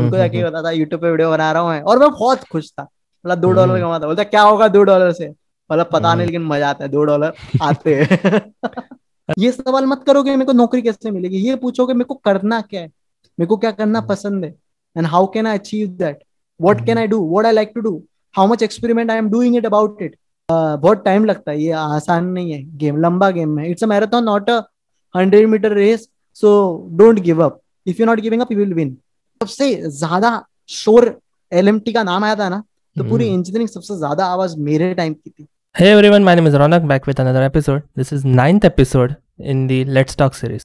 हम्म, हम्म, उनको जाके बता था यूट्यूब पे वीडियो बना रहा हूँ और मैं बहुत खुश था मतलब दो हम्म। डॉलर कमाता बोलता क्या होगा दो डॉलर से मतलब पता नहीं लेकिन मजा आता है दो डॉलर आते ये सवाल मत करोगे मेरे को नौकरी कैसे मिलेगी ये पूछोगे मेरे को करना क्या है मेरे को क्या करना पसंद है and how can I achieve that what can I do what I like to do how much experiment I am doing it about it बहुत टाइम लगता है ये आसान नहीं है गेम लंबा गेम है it's a marathon not a hundred metre race so don't give up if you not giving up you will win सबसे ज्यादा शोर एल का नाम आया था ना तो पूरी इंजीनियरिंग सबसे ज्यादा आवाज मेरे टाइम की थी Hey everyone, my name is Ronak back with another episode. This is ninth episode in the Let's Talk series.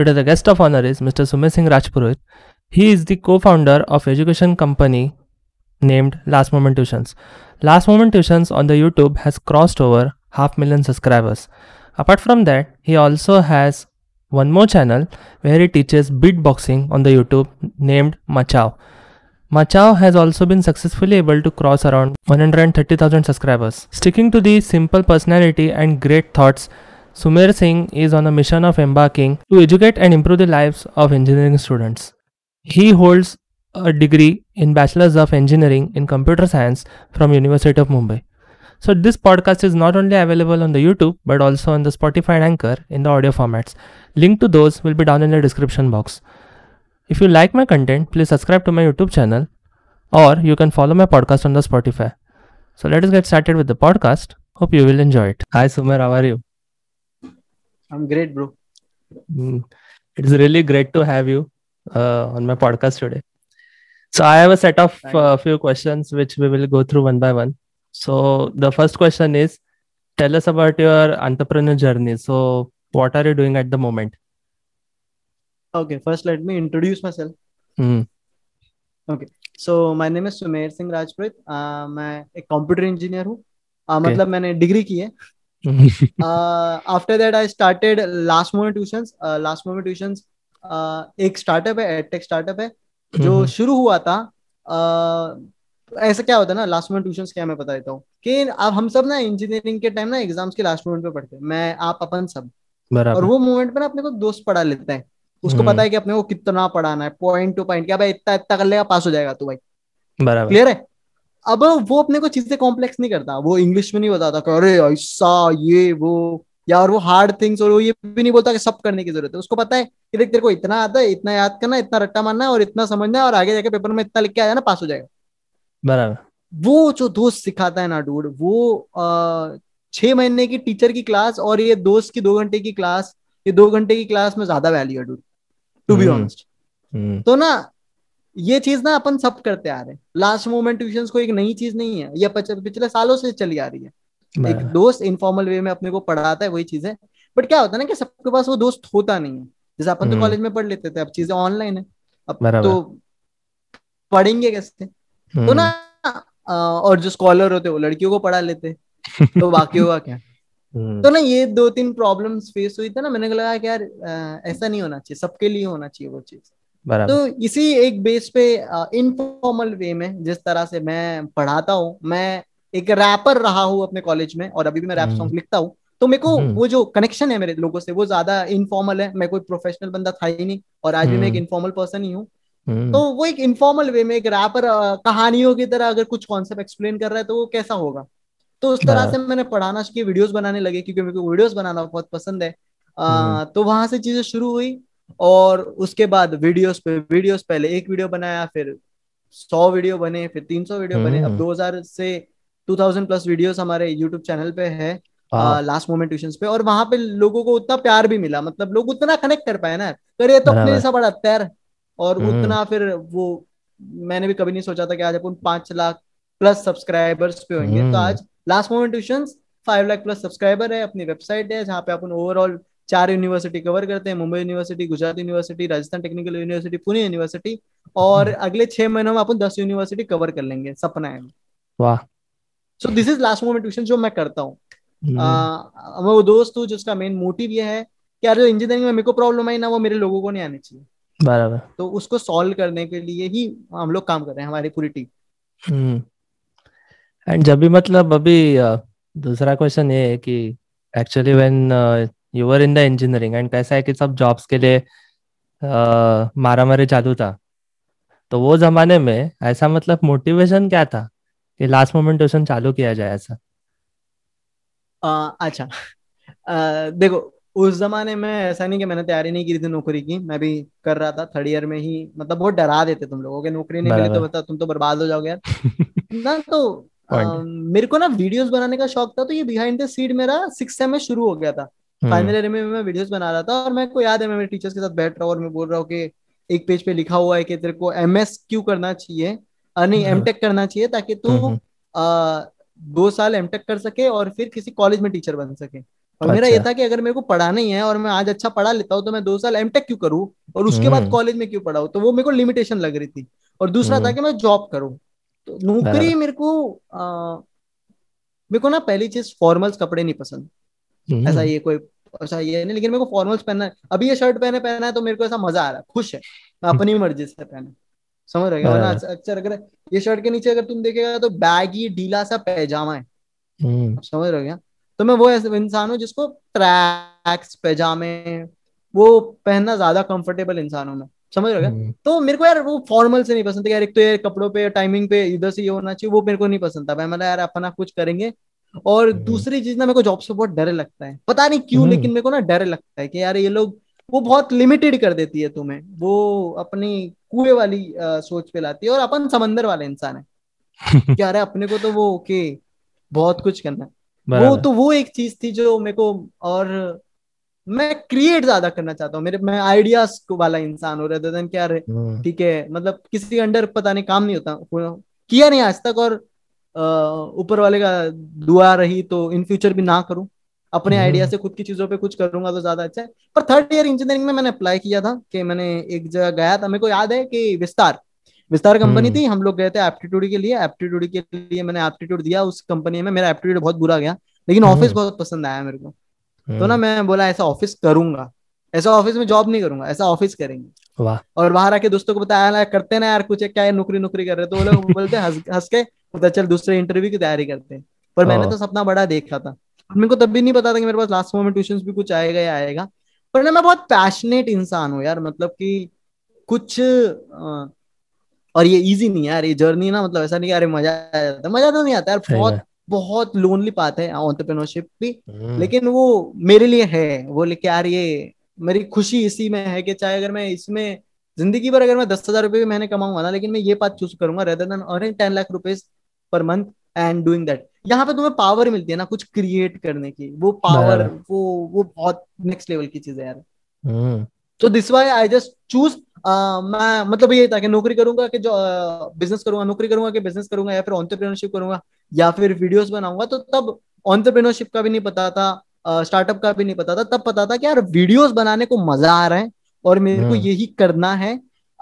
Today the guest of honor is Mr. Sumit Singh Rajpurohit. He is the co-founder of education company named Last Moment Tuitions. Last Moment Tuitions on the YouTube has crossed over half million subscribers. Apart from that, he also has one more channel where he teaches beatboxing on the YouTube named Machao. Machao has also been successfully able to cross around 130,000 subscribers. Sticking to the simple personality and great thoughts, Sumer Singh is on a mission of embarking to educate and improve the lives of engineering students. He holds a degree in Bachelor's of Engineering in Computer Science from University of Mumbai. So this podcast is not only available on the YouTube but also on the Spotify and Anchor in the audio formats. Link to those will be down in the description box. If you like my content, please subscribe to my YouTube channel or you can follow my podcast on the Spotify. So let us get started with the podcast. Hope you will enjoy it. Hi Sumer, how are you? I'm great, bro. Mm. It's really great to have you uh, on my podcast today. So I have a set of uh, few questions which we will go through one by one. So the first question is, tell us about your entrepreneur journey. So what are you doing at the moment? Okay, first let me introduce myself. Mm. Okay, so my name is Sumer Singh Rajput. uh, मैं a computer engineer. हूँ uh, okay. मतलब मैंने degree की है after that I started Last Moment Tuitions Last Moment Tuitions एक startup है edtech startup है जो शुरू हुआ था ऐसा क्या होता है ना लास्ट मोमेंट ट्यूशन क्या मैं बता देता हूँ कि अब हम सब ना इंजीनियरिंग के टाइम ना एग्जाम्स के लास्ट मोमेंट पे पढ़ते हैं मैं आप अपन सब और वो मोमेंट पे ना अपने को दोस्त पढ़ा लेते हैं उसको हम्म। पता है कि अपने को कितना पढ़ाना है पॉइंट टू पॉइंट क्या भाई इतना इतना कर लेगा पास हो जाएगा तू भाई बराबर क्लियर है अब वो अपने को चीजें कॉम्प्लेक्स नहीं करता वो इंग्लिश में नहीं बताता अरे ऐसा ये वो या और वो हार्ड थिंग्स और वो ये भी नहीं बोलता कि सब करने की जरूरत है उसको पता है कि देख तेरे को इतना आता है इतना याद करना इतना रट्टा मारना है और इतना समझना है और आगे जाके पेपर में इतना लिख के आ जाना पास हो जाएगा बराबर वो जो दोस्त सिखाता है ना डूड वो छह महीने की टीचर की क्लास और ये दोस्त की दो घंटे की क्लास ये दो घंटे की क्लास में ज्यादा वैल्यू है डूड टू बी ऑनेस्ट तो ना ये चीज ना अपन सब करते आ रहे हैं लास्ट मोमेंट ट्यूशन को एक नई चीज नहीं है यह पिछले सालों से चली आ रही है एक दोस्त इनफॉर्मल वे में अपने को पढ़ाता है वही चीज है बट क्या होता है ना कि सबके पास वो दोस्त होता नहीं है जैसे अपन तो कॉलेज हम्म। में पढ़ लेते थे अब चीजें ऑनलाइन है अब तो पढ़ेंगे कैसे तो ना और जो स्कॉलर होते वो लड़कियों को पढ़ा लेते तो बाकी हुआ क्या हम्म। तो ना ये दो तीन प्रॉब्लम्स फेस हुई थे ना मैंने लगा कि यार ऐसा नहीं होना चाहिए सबके लिए होना चाहिए वो चीज तो इसी एक बेस पे इनफॉर्मल वे में जिस तरह से मैं पढ़ाता हूँ मैं एक रैपर रहा हूँ अपने कॉलेज में और अभी भी मैं रैप सॉन्ग हम्म। लिखता हूँ तो मेरे को हम्म। वो जो कनेक्शन है मेरे लोगों से वो ज्यादा इनफॉर्मल है मैं कोई प्रोफेशनल बंदा था ही नहीं और आज भी मैं एक इनफॉर्मल पर्सन ही हूँ हम्म। तो वो एक इनफॉर्मल वे में एक रैपर कहानियों की तरह अगर कुछ कॉन्सेप्ट एक्सप्लेन कर रहा है तो वो कैसा होगा तो उस तरह हाँ। से मैंने पढ़ाना की वीडियोस बनाने लगे क्योंकि मेरे को वीडियोस बनाना बहुत पसंद है आ, हम्म। तो वहां से चीजें शुरू हुई और उसके बाद वीडियोस पे वीडियोस पहले एक वीडियो बनाया फिर सौ वीडियो बने फिर तीन सौ वीडियो बने अब हम्म। दो हजार से टू थाउजेंड प्लस वीडियोस हमारे यूट्यूब चैनल पे है लास्ट मोमेंट ट्यूशन पे और वहां पे लोगों को उतना प्यार भी मिला मतलब लोग उतना कनेक्ट कर पाए ना करिए तो अपने जैसा बड़ा तैर और हम्म। उतना फिर वो मैंने भी कभी नहीं सोचा था कि आज अपन पांच लाख प्लस सब्सक्राइबर्स पे होंगे तो हम्म। आज Last Moment Tuition five lakh plus subscriber है अपनी वेबसाइट है जहाँ पे अपन ओवरऑल चार यूनिवर्सिटी कवर करते हैं Mumbai university Gujarat university Rajasthan technical university Pune university और हम्म। अगले छह महीनों में अपन दस यूनिवर्सिटी कवर कर लेंगे सपना है वाह so this is Last Moment Tuition जो मैं करता हूँ मैं वो दोस्त हूँ जिसका मेन मोटिव ये है कि यार जो इंजीनियरिंग में मेरे को प्रॉब्लम आई ना वो मेरे लोगों को नहीं आनी चाहिए बराबर तो उसको सॉल्व करने के लिए ही हम लोग काम कर रहे हैं हमारी पूरी टीम हम्म। एंड जब भी मतलब अभी दूसरा क्वेश्चन ये है कि actually when you were in the engineering and कैसा है कि सब जॉब्स के लिए मारा मारे चालू था तो वो जमाने में ऐसा मतलब मोटिवेशन क्या था कि लास्ट मोमेंट ट्यूशन चालू किया जाए ऐसा आ, अच्छा आ, देखो उस जमाने में ऐसा नहीं कि मैंने तैयारी नहीं की थी नौकरी की मैं भी कर रहा था थर्ड ईयर में ही मतलब बहुत डरा देते तुम लोगों के नौकरी नहीं मिली तो मतलब तुम तो बर्बाद हो जाओगे यार ना तो आ, मेरे को ना वीडियोस बनाने का शौक था तो ये बिहाइंड द सीड मेरा सिक्स सेम में शुरू हो गया था फाइनल हम्म। ईयर में मैं वीडियोस बना रहा था और मैं को याद है मैं मेरे टीचर्स के साथ बैठ रहा हूँ और मैं बोल रहा हूँ कि एक पेज पे लिखा हुआ है कि तेरे को एम एस क्यू करना चाहिए नहीं एम हम्म। टेक करना चाहिए ताकि तू हम्म, दो साल एम टेक कर सके और फिर किसी कॉलेज में टीचर बन सके और मेरा ये अच्छा। था कि अगर मेरे को पढ़ाना ही है और मैं आज अच्छा पढ़ा लेता हूँ तो मैं दो साल एम क्यों करूँ और उसके बाद कॉलेज हम्म। में क्यों पढ़ाऊ तो वो मेरे को लिमिटेशन लग रही थी और दूसरा था हम्म। कि मैं जॉब करूँ तो नौकरी मेरे को मेरे को ना पहली चीज फॉर्मल्स कपड़े नहीं पसंद हम्म। ऐसा ये कोई ऐसा ये नहीं लेकिन मेरे को फॉर्मल्स पहनना है अभी ये शर्ट पहने पहना है तो मेरे को ऐसा मजा आ रहा है खुश है मैं अपनी मर्जी से पहना समझ रहे वरना अक्सर अगर ये शर्ट के नीचे अगर तुम देखेगा तो बैगी ढीला सा पैजामा है समझ रहे हो तो मैं वो ऐसे इंसान हूँ जिसको ट्रैक्स पैजामे वो पहनना ज्यादा कंफर्टेबल इंसान हूँ मैं समझ रहे हम्म। तो मेरे को यार वो फॉर्मल से नहीं पसंद यार एक तो यार कपड़ों पे टाइमिंग पे इधर से ये होना चाहिए वो मेरे को नहीं पसंद था मैं मतलब यार अपना कुछ करेंगे और हम्म। दूसरी चीज ना मेरे को जॉब से बहुत डर लगता है पता नहीं क्यों हम्म। लेकिन मेरे को ना डर लगता है कि यार ये लोग वो बहुत लिमिटेड कर देती है तुम्हें वो अपनी कुएं वाली आ, सोच पे लाती है और अपन समंदर वाले इंसान है क्या अपने को तो वो ओके बहुत कुछ करना है वो तो वो एक चीज थी जो मेरे को और मैं क्रिएट ज्यादा करना चाहता हूँ मेरे मैं आइडियाज को वाला इंसान हो रहा था क्या ठीक है मतलब किसी अंडर पता नहीं काम नहीं होता किया नहीं आज तक और ऊपर वाले का दुआ रही तो इन फ्यूचर भी ना करूं अपने आइडिया हम्म। से खुद की चीजों पे कुछ करूंगा तो ज्यादा अच्छा है पर थर्ड ईयर इंजीनियरिंग में मैंने अप्लाई किया था कि मैंने एक जगह गया था मेरे को याद है कि विस्तार विस्तार कंपनी हम्म। थी हम लोग गए थे एप्टीट्यूड के लिए एप्टीट्यूड के लिए मैंने एप्टीट्यूड दिया उस कंपनी में मेरा एप्टीट्यूड बहुत बुरा गया लेकिन ऑफिस हम्म। बहुत पसंद आया मेरे को तो ना हम्म। मैं बोला ऐसा ऑफिस करूंगा ऐसा ऑफिस में जॉब नहीं करूंगा ऐसा ऑफिस करेंगे और बाहर आके दोस्तों को बताया ना करते ना यार कुछ है, क्या है नौकरी नौकरी कर रहे तो वो लोग बोलते हंस के पता चल दूसरे इंटरव्यू की तैयारी करते हैं पर मैंने तो सपना बड़ा देखा था मेरे को तब भी नहीं पता था कि मेरे पास लास्ट मोमेंट ट्यूशन भी कुछ आएगा या आएगा पर ना मैं बहुत पैशनेट इंसान हूँ यार मतलब कि कुछ आ, और ये इजी नहीं यार ये जर्नी ना मतलब ऐसा नहीं अरे मजा आ जाता मजा तो नहीं आता यार बहुत बहुत लोनली बात है ऑन्टरप्रेनोरशिप भी हम्म। लेकिन वो मेरे लिए है वो लेके यार ये मेरी खुशी इसी में है कि चाहे अगर मैं इसमें जिंदगी भर अगर मैं दस हजार रुपये भी मैंने कमाऊंगा ना लेकिन मैं ये बात चूज करूंगा rather than earning ten lakh rupees per month and doing that यहाँ पे तुम्हें पावर मिलती है ना कुछ क्रिएट करने की वो पावर वो वो बहुत नेक्स्ट लेवल की चीज है यार हम्म। तो this why I just choose मैं मतलब ये था कि नौकरी करूंगा कि जो बिजनेस करूंगा नौकरी करूंगा कि बिजनेस करूंगा या फिर ऑन्टरप्रीनरशिप करूंगा या फिर वीडियोस बनाऊंगा तो तब ऑन्टरप्रीनरशिप का भी नहीं पता था स्टार्टअप का भी नहीं पता था तब पता था कि यार वीडियोस बनाने को मजा आ रहा है और मेरे को हम्म। यही करना है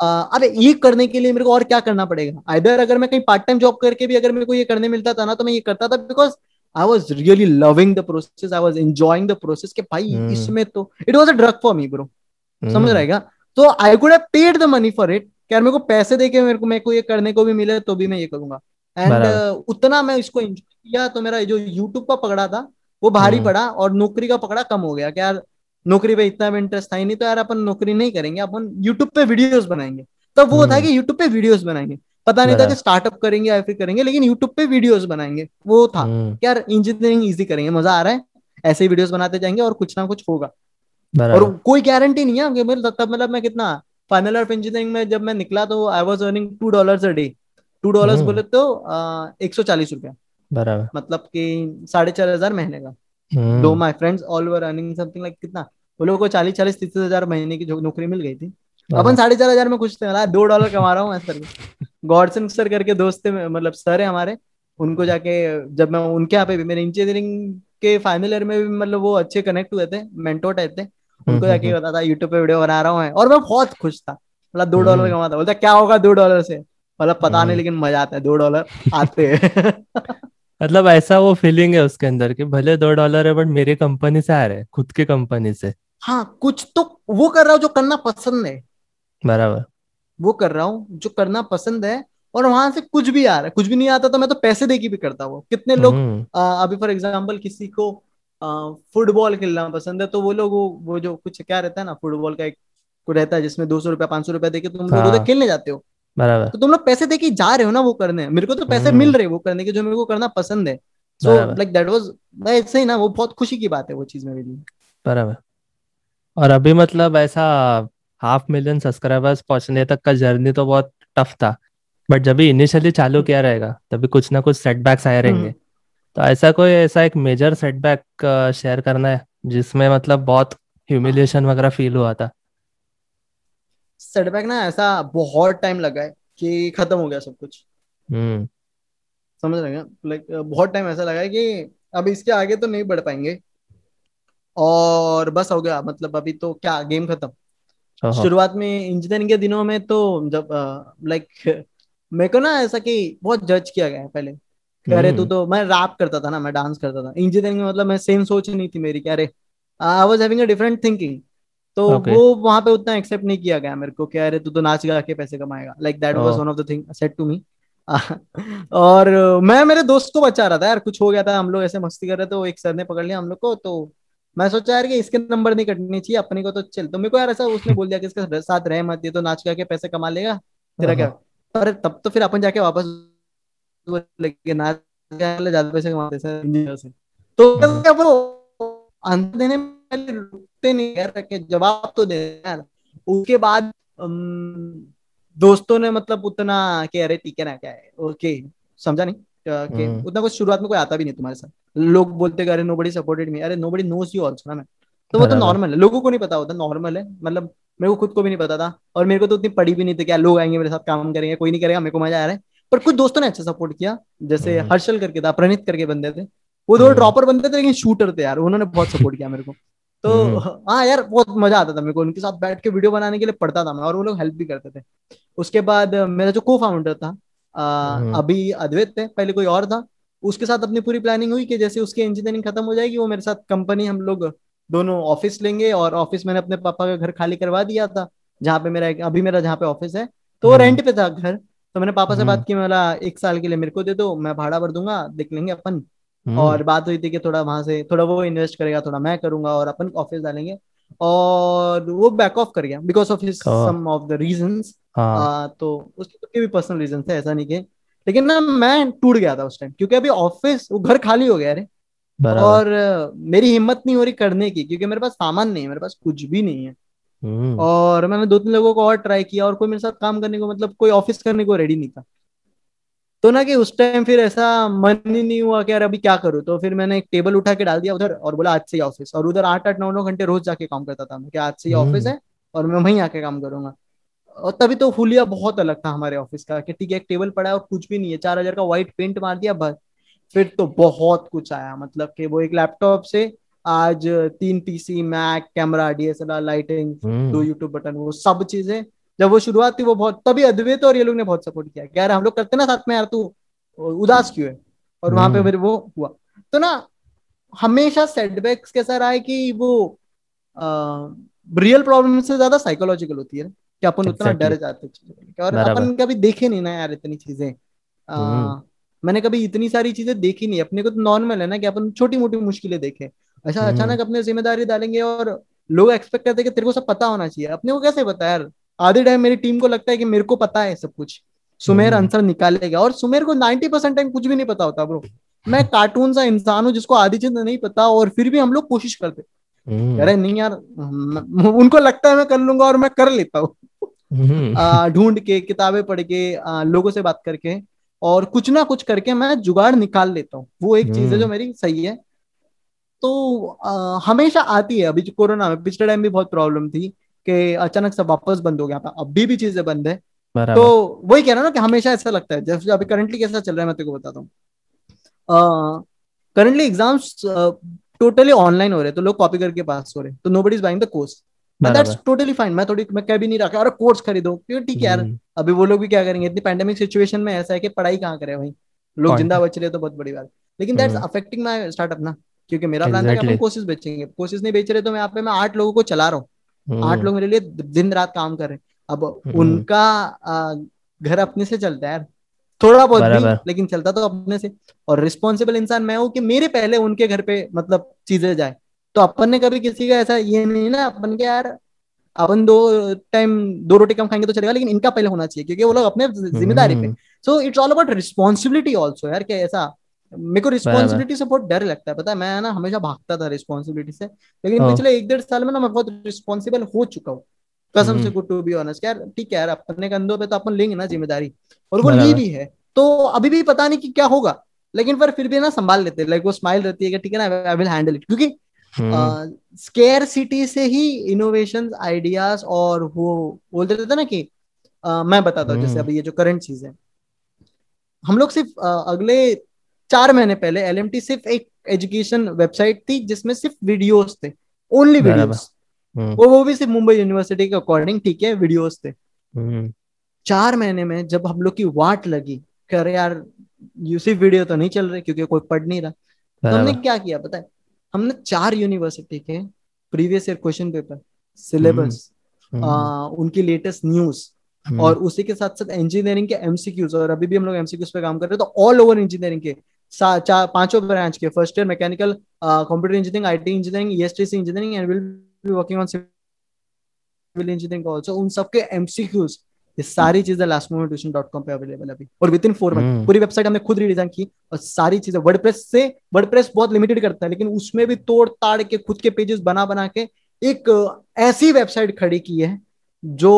अरे ये करने के लिए मेरे को और क्या करना पड़ेगा आइदर अगर मैं कहीं पार्ट टाइम जॉब करके भी अगर मेरे को ये करने मिलता था ना तो मैं ये करता था because I was really loving the process I was enjoying the process के भाई हम्म। इसमें तो it was a drug for me bro समझ हम्म। रहेगा तो I could have paid the money for it यार मेरे को पैसे देके मेरे को मेरे को ये करने को भी मिले तो भी मैं ये करूंगा एंड uh, उतना मैं इसको एंजॉय किया तो मेरा जो यूट्यूब का पकड़ा था वो भारी हम्म। पड़ा और नौकरी का पकड़ा कम हो गया कि यार नौकरी पे इतना भी इंटरेस्ट था ही नहीं तो यार अपन नौकरी नहीं करेंगे अपन यूट्यूब पे वीडियोस बनाएंगे तब तो वो था हम्म। कि यूट्यूब पे वीडियोस बनाएंगे पता नहीं था कि स्टार्टअप करेंगे या फिर करेंगे लेकिन यूट्यूब पे वीडियोस बनाएंगे वो था हम्म। यार इंजीनियरिंग इजी करेंगे मजा आ रहा है ऐसे ही वीडियोस बनाते जाएंगे और कुछ ना कुछ होगा और कोई गारंटी नहीं है मेरे तब मतलब मैं कितना फाइनल ऑफ इंजीनियरिंग में जब मैं निकला तो I was earning two dollar a day two dollar बोले तो एक सौ चालीस रुपया बराबर मतलब कि साढ़े चार हजार महीने का दो my friends all over earning something like कितना वो लोगों को चालीस चालीस तीस हजार महीने की नौकरी मिल गई थी अपन साढ़े चार हजार में खुश थे दो डॉलर कमा रहा हूँ सर गॉडसन सर करके दोस्त थे मतलब सर है हमारे उनको जाके जब मैं उनके यहाँ पे भी मेरे इंजीनियरिंग के फाइनल ईयर में भी मतलब वो अच्छे कनेक्ट हुए थे मेंटोर टाइप थे उनको जाके बता था यूट्यूब पे वीडियो बना रहा हूँ और मैं बहुत खुश था मतलब दो डॉलर हम्म। कमाता बोलता क्या होगा दो डॉलर से मतलब पता नहीं हाँ। लेकिन मजा आता है दो डॉलर आते मतलब ऐसा वो फीलिंग है उसके अंदर कि भले दो डॉलर है बट मेरे कंपनी से आ रहे हैं खुद के कंपनी से हाँ कुछ तो वो कर रहा हूँ जो करना पसंद है बराबर वो कर रहा हूँ जो करना पसंद है और वहां से कुछ भी आ रहा है कुछ भी नहीं आता तो मैं तो पैसे देके भी करता हूँ कितने लोग आ, हम्म। अभी फॉर एग्जाम्पल किसी को फुटबॉल खेलना पसंद है तो वो लोग वो, जो कुछ क्या रहता है ना फुटबॉल का एक कुछ रहता है जिसमें दो सौ रुपया पांच सौ रुपया देके तुम लोग उधर हाँ। खेलने जाते हो बराबर तो तुम लोग पैसे देके जा रहे हो ना वो करने मेरे को तो पैसे हम्म। मिल रहे वो करने के जो मेरे को करना पसंद है सो लाइक दैट वाज ऐसे ही ना वो बहुत खुशी की बात है वो चीज मेरे लिए बराबर और अभी मतलब ऐसा हाफ मिलियन सब्सक्राइबर्स पहुंचने तक का जर्नी तो बहुत टफ था बट जब इनिशियली चालू किया रहेगा तभी कुछ ना कुछ सेटबैक्स आए रहेंगे हम्म। तो ऐसा कोई ऐसा एक मेजर सेटबैक शेयर करना है जिसमें मतलब बहुत ह्यूमिलिएशन वगैरह फील हुआ था सेटबैक ना ऐसा बहुत टाइम लगा है कि खत्म हो गया सब कुछ हम्म। समझ रहे हैं लाइक बहुत टाइम ऐसा लगा है कि अब इसके आगे तो नहीं बढ़ पाएंगे और बस हो गया मतलब अभी तो क्या गेम खत्म शुरुआत में इंजीनियरिंग के दिनों में तो जब लाइक मेरे को ना ऐसा कि बहुत जज किया गया है पहले अरे तू हम्म। तो मैं रैप करता था ना मैं डांस करता था इंजीनियरिंग में मतलब मैं सेम सोच नहीं थी मेरी क्या अरे I was having a different thinking तो okay. वो वहां पे उतना एक्सेप्ट नहीं किया गया मेरे को क्या अरे तू तो नाच गा के पैसे कमाएगा like that was one of the thing said to me और मैं मेरे दोस्त को बचा रहा था यार कुछ हो गया था हम लोग ऐसे मस्ती कर रहे थे वो एक सर ने पकड़ लिया हम लोग को तो मैं सोचा यार कि इसके नंबर नहीं कटने चाहिए अपने को तो चल तो मेरे को यार ऐसा उसने बोल दिया कि इसके साथ रह मत ये तो नाच गा के पैसे कमा लेगा तेरा हाँ, हाँ। क्या पर तब तो फिर अपन जाके वापस लेकिन आज ज्यादा पैसे कमाते सर इंजीनियर से तो देने पहले रुकते नहीं रखे जवाब तो दे यार उसके बाद दोस्तों ने मतलब उतना कि अरे ठीक है ना क्या है ओके समझा नहीं हम्म। उतना कुछ शुरुआत में कोई आता भी नहीं तुम्हारे साथ लोग बोलते अरे नो बड़ी सपोर्टेड मी अरे नो बड़ी नोस यू ऑल्सो ना मैं तो वो तो नॉर्मल हाँ। है लोगों को नहीं पता होता नॉर्मल है मतलब मेरे को खुद को भी नहीं पता था और मेरे को तो उतनी पड़ी भी नहीं थी क्या लोग आएंगे मेरे साथ काम करेंगे कोई नहीं करेगा मेरे को मजा आ रहा है पर कुछ दोस्तों ने अच्छा सपोर्ट किया जैसे हम्म। हर्षल करके था प्रणित करके बंदे थे वो दो ड्रॉपर हम्म। बंदे थे लेकिन शूटर थे यार उन्होंने बहुत सपोर्ट किया मेरे को तो हम्म। हाँ यार बहुत मजा आता था मेरे को उनके साथ बैठ के वीडियो बनाने के लिए पढ़ता था मैं और वो लोग हेल्प भी करते थे उसके बाद मेरा जो को फाउंडर था आ, अभी अद्वैत थे पहले कोई और था उसके साथ अपनी पूरी प्लानिंग हुई कि जैसे उसकी इंजीनियरिंग खत्म हो जाएगी वो मेरे साथ कंपनी हम लोग दोनों ऑफिस लेंगे और ऑफिस मैंने अपने पापा का घर खाली करवा दिया था जहाँ पे मेरा अभी मेरा जहाँ पे ऑफिस है तो वो रेंट पे था घर तो मैंने पापा से बात हम्म। की मैं बोला एक साल के लिए मेरे को दे दो मैं भाड़ा भर दूंगा देख लेंगे अपन हम्म। और बात हुई थी कि थोड़ा वहां से थोड़ा वो इन्वेस्ट करेगा थोड़ा मैं करूंगा और अपन ऑफिस डालेंगे और वो बैक ऑफ कर गया because of his some of the reason तो उसके तो भी पर्सनल रीजन थे ऐसा नहीं के लेकिन ना मैं टूट गया था उस टाइम क्योंकि अभी ऑफिस वो घर खाली हो गया रे और मेरी हिम्मत नहीं हो रही करने की क्योंकि मेरे पास सामान नहीं है मेरे पास कुछ भी नहीं है हम्म। और मैंने दो तीन लोगों को और ट्राई किया और कोई मेरे साथ काम करने को मतलब कोई ऑफिस करने को रेडी नहीं था तो ना कि उस टाइम फिर ऐसा मन ही नहीं हुआ कि यार अभी क्या करूं तो फिर मैंने एक टेबल उठा के डाल दिया उधर और बोला आज से ही ऑफिस और उधर आठ आठ नौ नौ घंटे रोज जाके काम करता था मैं कि आज से ही ऑफिस हम्म। है और मैं वहीं आके काम करूंगा और तभी तो हुलिया बहुत अलग था हमारे ऑफिस का कि ठीक है एक टेबल पड़ा है और कुछ भी नहीं है चार हजार का व्हाइट पेंट मार दिया बस फिर तो बहुत कुछ आया मतलब कि वो एक लैपटॉप से आज तीन PC Mac camera DSLR lighting दो यूट्यूब बटन वो सब चीजें जब वो शुरुआत थी वो बहुत तभी अद्वैत और ये लोग ने बहुत सपोर्ट किया यार हम लोग करते ना साथ में यार तू उदास क्यों है और वहां पे हम्म। फिर वो हुआ तो ना हमेशा सेटबैक्स कैसा रहा है कि वो रियल प्रॉब्लम से ज्यादा साइकोलॉजिकल होती है कि अपन उतना डर जाते और अपन कभी देखे नहीं ना यार इतनी चीजें हम्म। मैंने कभी इतनी सारी चीजें देखी नहीं अपने को तो नॉर्मल है ना कि अपन छोटी मोटी मुश्किलें देखें अच्छा हम्म। अचानक अपने जिम्मेदारी डालेंगे और लोग एक्सपेक्ट करते हैं कि तेरे को सब पता होना चाहिए अपने को कैसे पता यार आधे टाइम मेरी टीम को लगता है कि मेरे को पता है सब कुछ सुमेर आंसर हम्म। निकालेगा और सुमेर को नाइनटी परसेंट टाइम कुछ भी नहीं पता होता ब्रो मैं कार्टून सा इंसान हूँ जिसको आधी चीज नहीं पता और फिर भी हम लोग कोशिश करते हम्म। अरे नहीं यार उनको लगता है मैं कर लूंगा और मैं कर लेता हूँ ढूंढ के किताबें पढ़ के आ, लोगों से बात करके और कुछ ना कुछ करके मैं जुगाड़ निकाल लेता हूँ वो एक चीज है जो मेरी सही है तो आ, हमेशा आती है अभी कोरोना में पिछले टाइम भी बहुत प्रॉब्लम थी कि अचानक सब वापस बंद हो गया था अभी भी चीजें बंद है तो वही कह रहा ना कि हमेशा ऐसा लगता है जैसे अभी करंटली कैसा चल रहा है मैं तेको बताता हूँ करंटली एग्जाम्स टोटली ऑनलाइन हो रहे हैं तो लोग कॉपी करके पास हो रहे हैं तो nobody's buying the course that's totally fine मैं थोड़ी मैं कह भी नहीं रखा अरे कोर्स खरीदो क्योंकि ठीक है यार हम्म। अभी वो लोग भी क्या करेंगे इतनी पैंडेमिक सिचुएशन में ऐसा है कि पढ़ाई कहाँ करे भाई लोग जिंदा बच रहे तो बहुत बड़ी बात लेकिन दैट्स अफेक्टिंग माई स्टार्टअप ना क्योंकि मेरा प्लान था कि हम कोर्सेज बेचेंगे कोर्सेज नहीं बेच रहे तो मैं आप पे मैं आठ लोगों को चला रहा हूँ हम्म। आठ लोग मेरे लिए दिन रात काम कर रहे हैं अब हम्म। उनका घर अपने से चलता है थोड़ा बहुत भी लेकिन चलता तो अपने से और रिस्पॉन्सिबल इंसान मैं हूँ कि मेरे पहले उनके घर पे मतलब चीजें जाए तो अपन ने कभी किसी का ऐसा ये नहीं ना अपन के यार अपन दो टाइम दो रोटी कम खाएंगे तो चलेगा लेकिन इनका पहले होना चाहिए क्योंकि वो लोग अपने जिम्मेदारी पे so it's all about responsibility also यार क्या ऐसा मेरे को रिस्पॉन्सिबिलिटी से बहुत डर लगता है पता है मैं ना हमेशा भागता था रिस्पॉन्सिबिलिटी से लेकिन हाँ। पिछले एक डेढ़ साल में ना मैं बहुत रिस्पॉन्सिबल हो चुका हूँ कसम से गुड टू बी ऑनेस्ट यार ठीक है यार अपने कंधों पे तो अपन लेंगे ना जिम्मेदारी और वो ली भी है तो अभी भी पता नहीं कि क्या होगा लेकिन पर फिर भी ना संभाल लेते हैं लाइक वो स्माइल रहती है कि ठीक है ना आई विल हैंडल इट क्योंकि स्केयर हम्म। सिटी से ही इनोवेशन आइडियाज और वो बोलते रहते ना कि uh, मैं बताता हूँ जैसे हम्म। अभी ये जो करंट चीज है हम लोग सिर्फ uh, अगले चार महीने पहले एल सिर्फ एक एजुकेशन वेबसाइट थी जिसमें सिर्फ वीडियोस थे ओनली वीडियोस वो वो भी सिर्फ मुंबई यूनिवर्सिटी के अकॉर्डिंग ठीक है वीडियोस थे हम्म। चार महीने में जब हम लोग की वाट लगी कर यार यूसी वीडियो तो नहीं चल रहे क्योंकि कोई पढ़ नहीं रहा तो हमने क्या किया पता है हमने चार यूनिवर्सिटी के previous year question paper syllabus उनकी लेटेस्ट हम्म। न्यूज और उसी के साथ साथ इंजीनियरिंग के एमसीक्यूज और अभी भी हम लोग एमसीक्यूज पे काम कर रहे हैं तो ऑल ओवर इंजीनियरिंग के पांचों ब्रांच के first year mechanical computer engineering IT engineering EXTC engineering and will be working on civil engineering also उन सबके एमसीक्यूज ये सारी चीजें Last Moment Tuition dot com पे अवेलेबल अभी और विद इन फोर मंथ पूरी वेबसाइट हमने खुद रिडिजाइन की और सारी चीजें वर्डप्रेस से वर्ड बहुत लिमिटेड करता है लेकिन उसमें भी तोड़ ताड़ के खुद के पेजेस बना बना के एक uh, ऐसी वेबसाइट खड़ी की है जो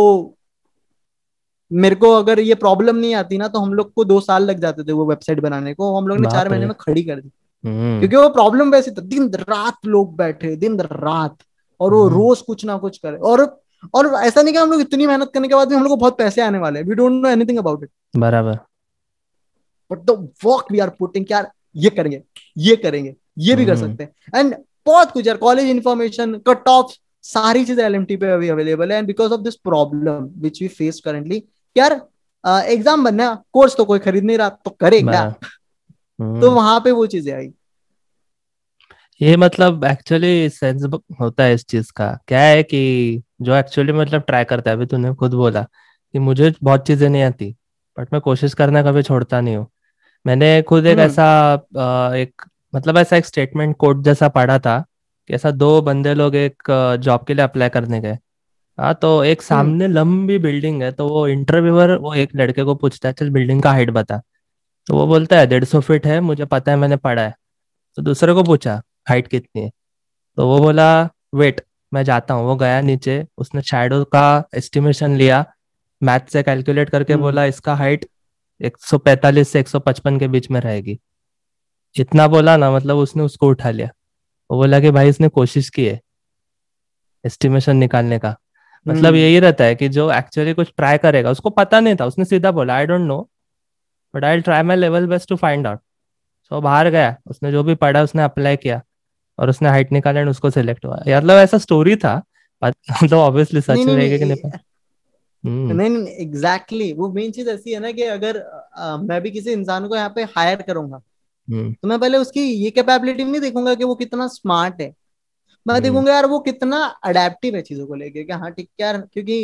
मेरे को अगर ये प्रॉब्लम नहीं आती ना तो हम लोग को दो साल लग जाते थे वो वेबसाइट बनाने को हम लोग ने चार महीने में खड़ी कर दी हम्म। क्योंकि वो प्रॉब्लम वैसे था दिन रात लोग बैठे दिन रात और वो हम्म। रोज कुछ ना कुछ करे और और ऐसा नहीं कि हम लोग इतनी मेहनत करने के बाद भी हम लोग को बहुत पैसे आने वाले we don't know anything about it बराबर but the work we are putting यार ये करेंगे ये करेंगे ये भी कर हम्म। सकते हैं एंड बहुत कुछ यार कॉलेज इन्फॉर्मेशन कट ऑफ सारी चीजें एल पे अभी अवेलेबल है and because of this problem which we face currently यार एग्जाम बनना कोर्स तो कोई खरीद नहीं रहा तो करे क्या तो हम्म। वहां पे वो चीजें आई ये मतलब एक्चुअली सेंस होता है इस चीज का क्या है कि जो एक्चुअली मतलब ट्राई करता है अभी तूने खुद बोला कि मुझे बहुत चीजें नहीं आती बट मैं कोशिश करना कभी छोड़ता नहीं हूँ मैंने खुद एक हम्म। ऐसा एक मतलब ऐसा एक स्टेटमेंट कोड जैसा पढ़ा था कि ऐसा दो बंदे लोग एक जॉब के लिए अप्लाई करने गए हाँ तो एक हम्म। सामने लंबी बिल्डिंग है तो वो इंटरव्यूअर वो एक लड़के को पूछता है चल बिल्डिंग का हाइट बता तो वो बोलता है डेढ़ सौ फीट है मुझे पता है मैंने पढ़ा है तो दूसरे को पूछा हाइट कितनी है तो वो बोला वेट मैं जाता हूँ वो गया नीचे उसने शेडो का एस्टिमेशन लिया मैथ से कैलकुलेट करके हम्म। बोला इसका हाइट 145 से पचपन के बीच में रहेगी इतना बोला ना मतलब उसने उसको उठा लिया वो बोला कि भाई इसने कोशिश की है एस्टिमेशन निकालने का मतलब हम्म। यही रहता है कि जो एक्चुअली कुछ ट्राई करेगा उसको पता नहीं था उसने सीधा बोला I don't know but I try my level best to find out so बाहर गया उसने जो भी पढ़ा उसने अप्लाई किया और उसने हाइट निकाला एंड उसको सिलेक्ट हुआ मतलब ऐसा स्टोरी था मतलब तो ऑब्वियसली सच रहेगा कि नहीं पता नहीं हम्म। नहीं एग्जैक्टली exactly. वो मेन चीज ऐसी है ना कि अगर आ, मैं भी किसी इंसान को यहाँ पे हायर करूंगा हम्म। तो मैं पहले उसकी ये कैपेबिलिटी नहीं देखूंगा कि वो कितना स्मार्ट है मैं हम्म। देखूंगा यार वो कितना अडेप्टिव है चीजों को लेकर कि हाँ ठीक यार क्योंकि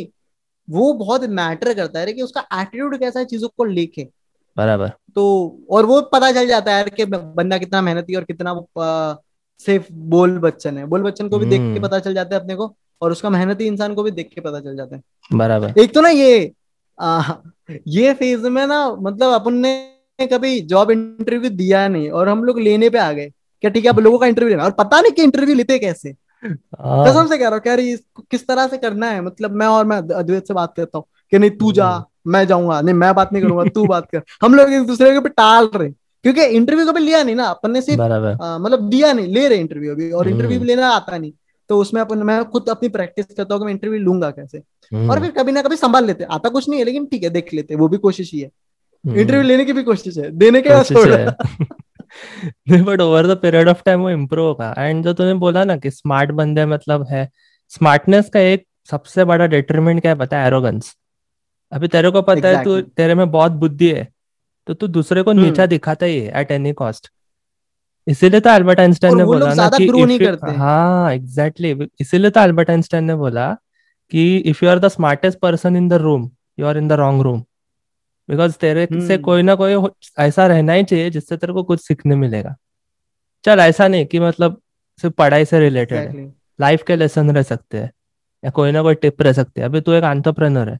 वो बहुत मैटर करता है कि उसका एटीट्यूड कैसा है चीजों को लेके बराबर तो और वो पता चल जाता है यार कि बंदा कितना मेहनती और कितना सिर्फ बोल बच्चन है बोल बच्चन को भी देख के हम्म। पता चल जाता है अपने को और उसका मेहनती इंसान को भी देख के पता चल जाता है बराबर एक तो ना ये आ, ये फेज में ना मतलब अपन ने कभी जॉब इंटरव्यू दिया नहीं और हम लोग लेने पे आ गए क्या ठीक है आप लोगों का इंटरव्यू लेना और पता नहीं कि इंटरव्यू लेते कैसे हाँ। कसम से कह रहा हूँ क्या इसको किस तरह से करना है मतलब मैं और मैं अद्वैत से बात करता हूँ कि नहीं तू जा हाँ। मैं जाऊंगा नहीं मैं बात नहीं करूंगा तू बात कर हम लोग एक दूसरे के ऊपर टाल रहे क्योंकि इंटरव्यू कभी लिया नहीं ना अपन ने सिर्फ हाँ, मतलब दिया नहीं ले रहे इंटरव्यू अभी और इंटरव्यू हम्म। लेना आता नहीं तो उसमें अपन मैं खुद अपनी प्रैक्टिस करता हूँ कि मैं इंटरव्यू लूंगा कैसे हम्म। और फिर कभी ना कभी संभाल लेते आता कुछ नहीं है लेकिन ठीक है देख लेते वो भी कोशिश ही है इंटरव्यू हम्म। लेने की भी कोशिश है देने के but over the period of time वो इम्प्रूव होगा एंड जो तुमने बोला ना कि स्मार्ट बंदे मतलब है स्मार्टनेस का एक सबसे बड़ा डिटरमेंट क्या है पता है एरोगेंस अभी तेरे को पता exactly. है तू तेरे में बहुत बुद्धि है तो तू दूसरे को हम्म। नीचा दिखाता ही है एट एनी कॉस्ट इसीलिए तो अल्बर्ट आइंस्टाइन ने बोला ना कि नहीं करते हाँ एग्जैक्टली exactly. इसीलिए तो अल्बर्ट आइंस्टाइन ने बोला कि if you are the smartest person in the room you are in the wrong room because तेरे hmm. से हम्म। कोई ना कोई ऐसा रहना ही चाहिए जिससे तेरे को कुछ सीखने मिलेगा चल ऐसा नहीं कि मतलब सिर्फ पढ़ाई से रिलेटेड exactly. है लाइफ के लेसन रह सकते हैं या कोई ना कोई टिप रह सकते हैं अभी तू एक एंटरप्रेनर है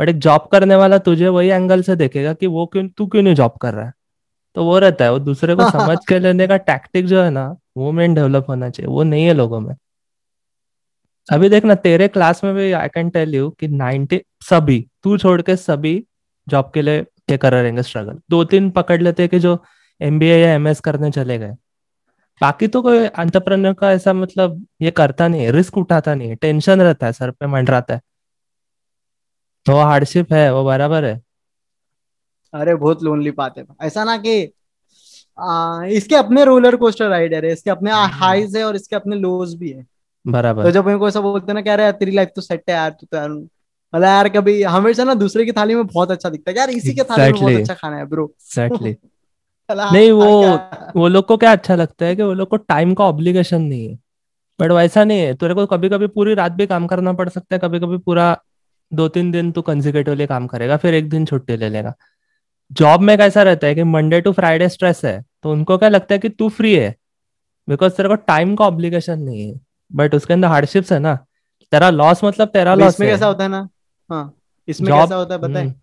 बट एक जॉब करने वाला तुझे वही एंगल से देखेगा कि वो क्यों तू क्यों नहीं जॉब कर रहा है तो वो रहता है वो दूसरे को समझ के लेने का टैक्टिक जो है ना वो मेन डेवलप होना चाहिए वो नहीं है लोगों में अभी देखना तेरे क्लास में भी आई कैन टेल यू कि नाइनटी सभी तू छोड़ के सभी जॉब के लिए क्या कर रहेंगे स्ट्रगल दो तीन पकड़ लेते हैं कि जो एम या एम करने चले गए बाकी तो कोई अंतप्रनर का ऐसा मतलब ये करता नहीं है रिस्क उठाता नहीं है टेंशन रहता है सर पे मंडराता है तो हार्डशिप है वो बराबर है अरे बहुत लोनली पाते है ऐसा ना कि आ, इसके अपने रोलर कोस्टर राइड है इसके अपने हाइज हम्म। है और इसके अपने लोज भी है बराबर तो जब मेरे को ऐसा बोलते ना कह रहे है तेरी लाइफ तो सेट है यार तू तो यार मतलब यार कभी हमेशा ना दूसरे की थाली में बहुत अच्छा दिखता है यार इसी के थाली में बहुत अच्छा खाना है ब्रो exactly. नहीं वो वो लोग को क्या अच्छा लगता है कि वो लोग को टाइम का ऑब्लिगेशन नहीं है बट वैसा नहीं है तेरे को कभी कभी पूरी रात भी काम करना पड़ सकता है कभी कभी पूरा दो तीन दिन तू कंजिकेटिवली काम करेगा फिर एक दिन छुट्टी ले लेगा जॉब में कैसा रहता है कि मंडे टू फ्राइडे स्ट्रेस है तो उनको क्या लगता है कि तू फ्री है बिकॉज तेरे को टाइम का ऑब्लिगेशन नहीं है बट उसके अंदर हार्डशिप्स है ना तेरा लॉस मतलब तेरा लॉस में कैसा होता है ना हाँ इसमें job? कैसा होता है पता है हम्म।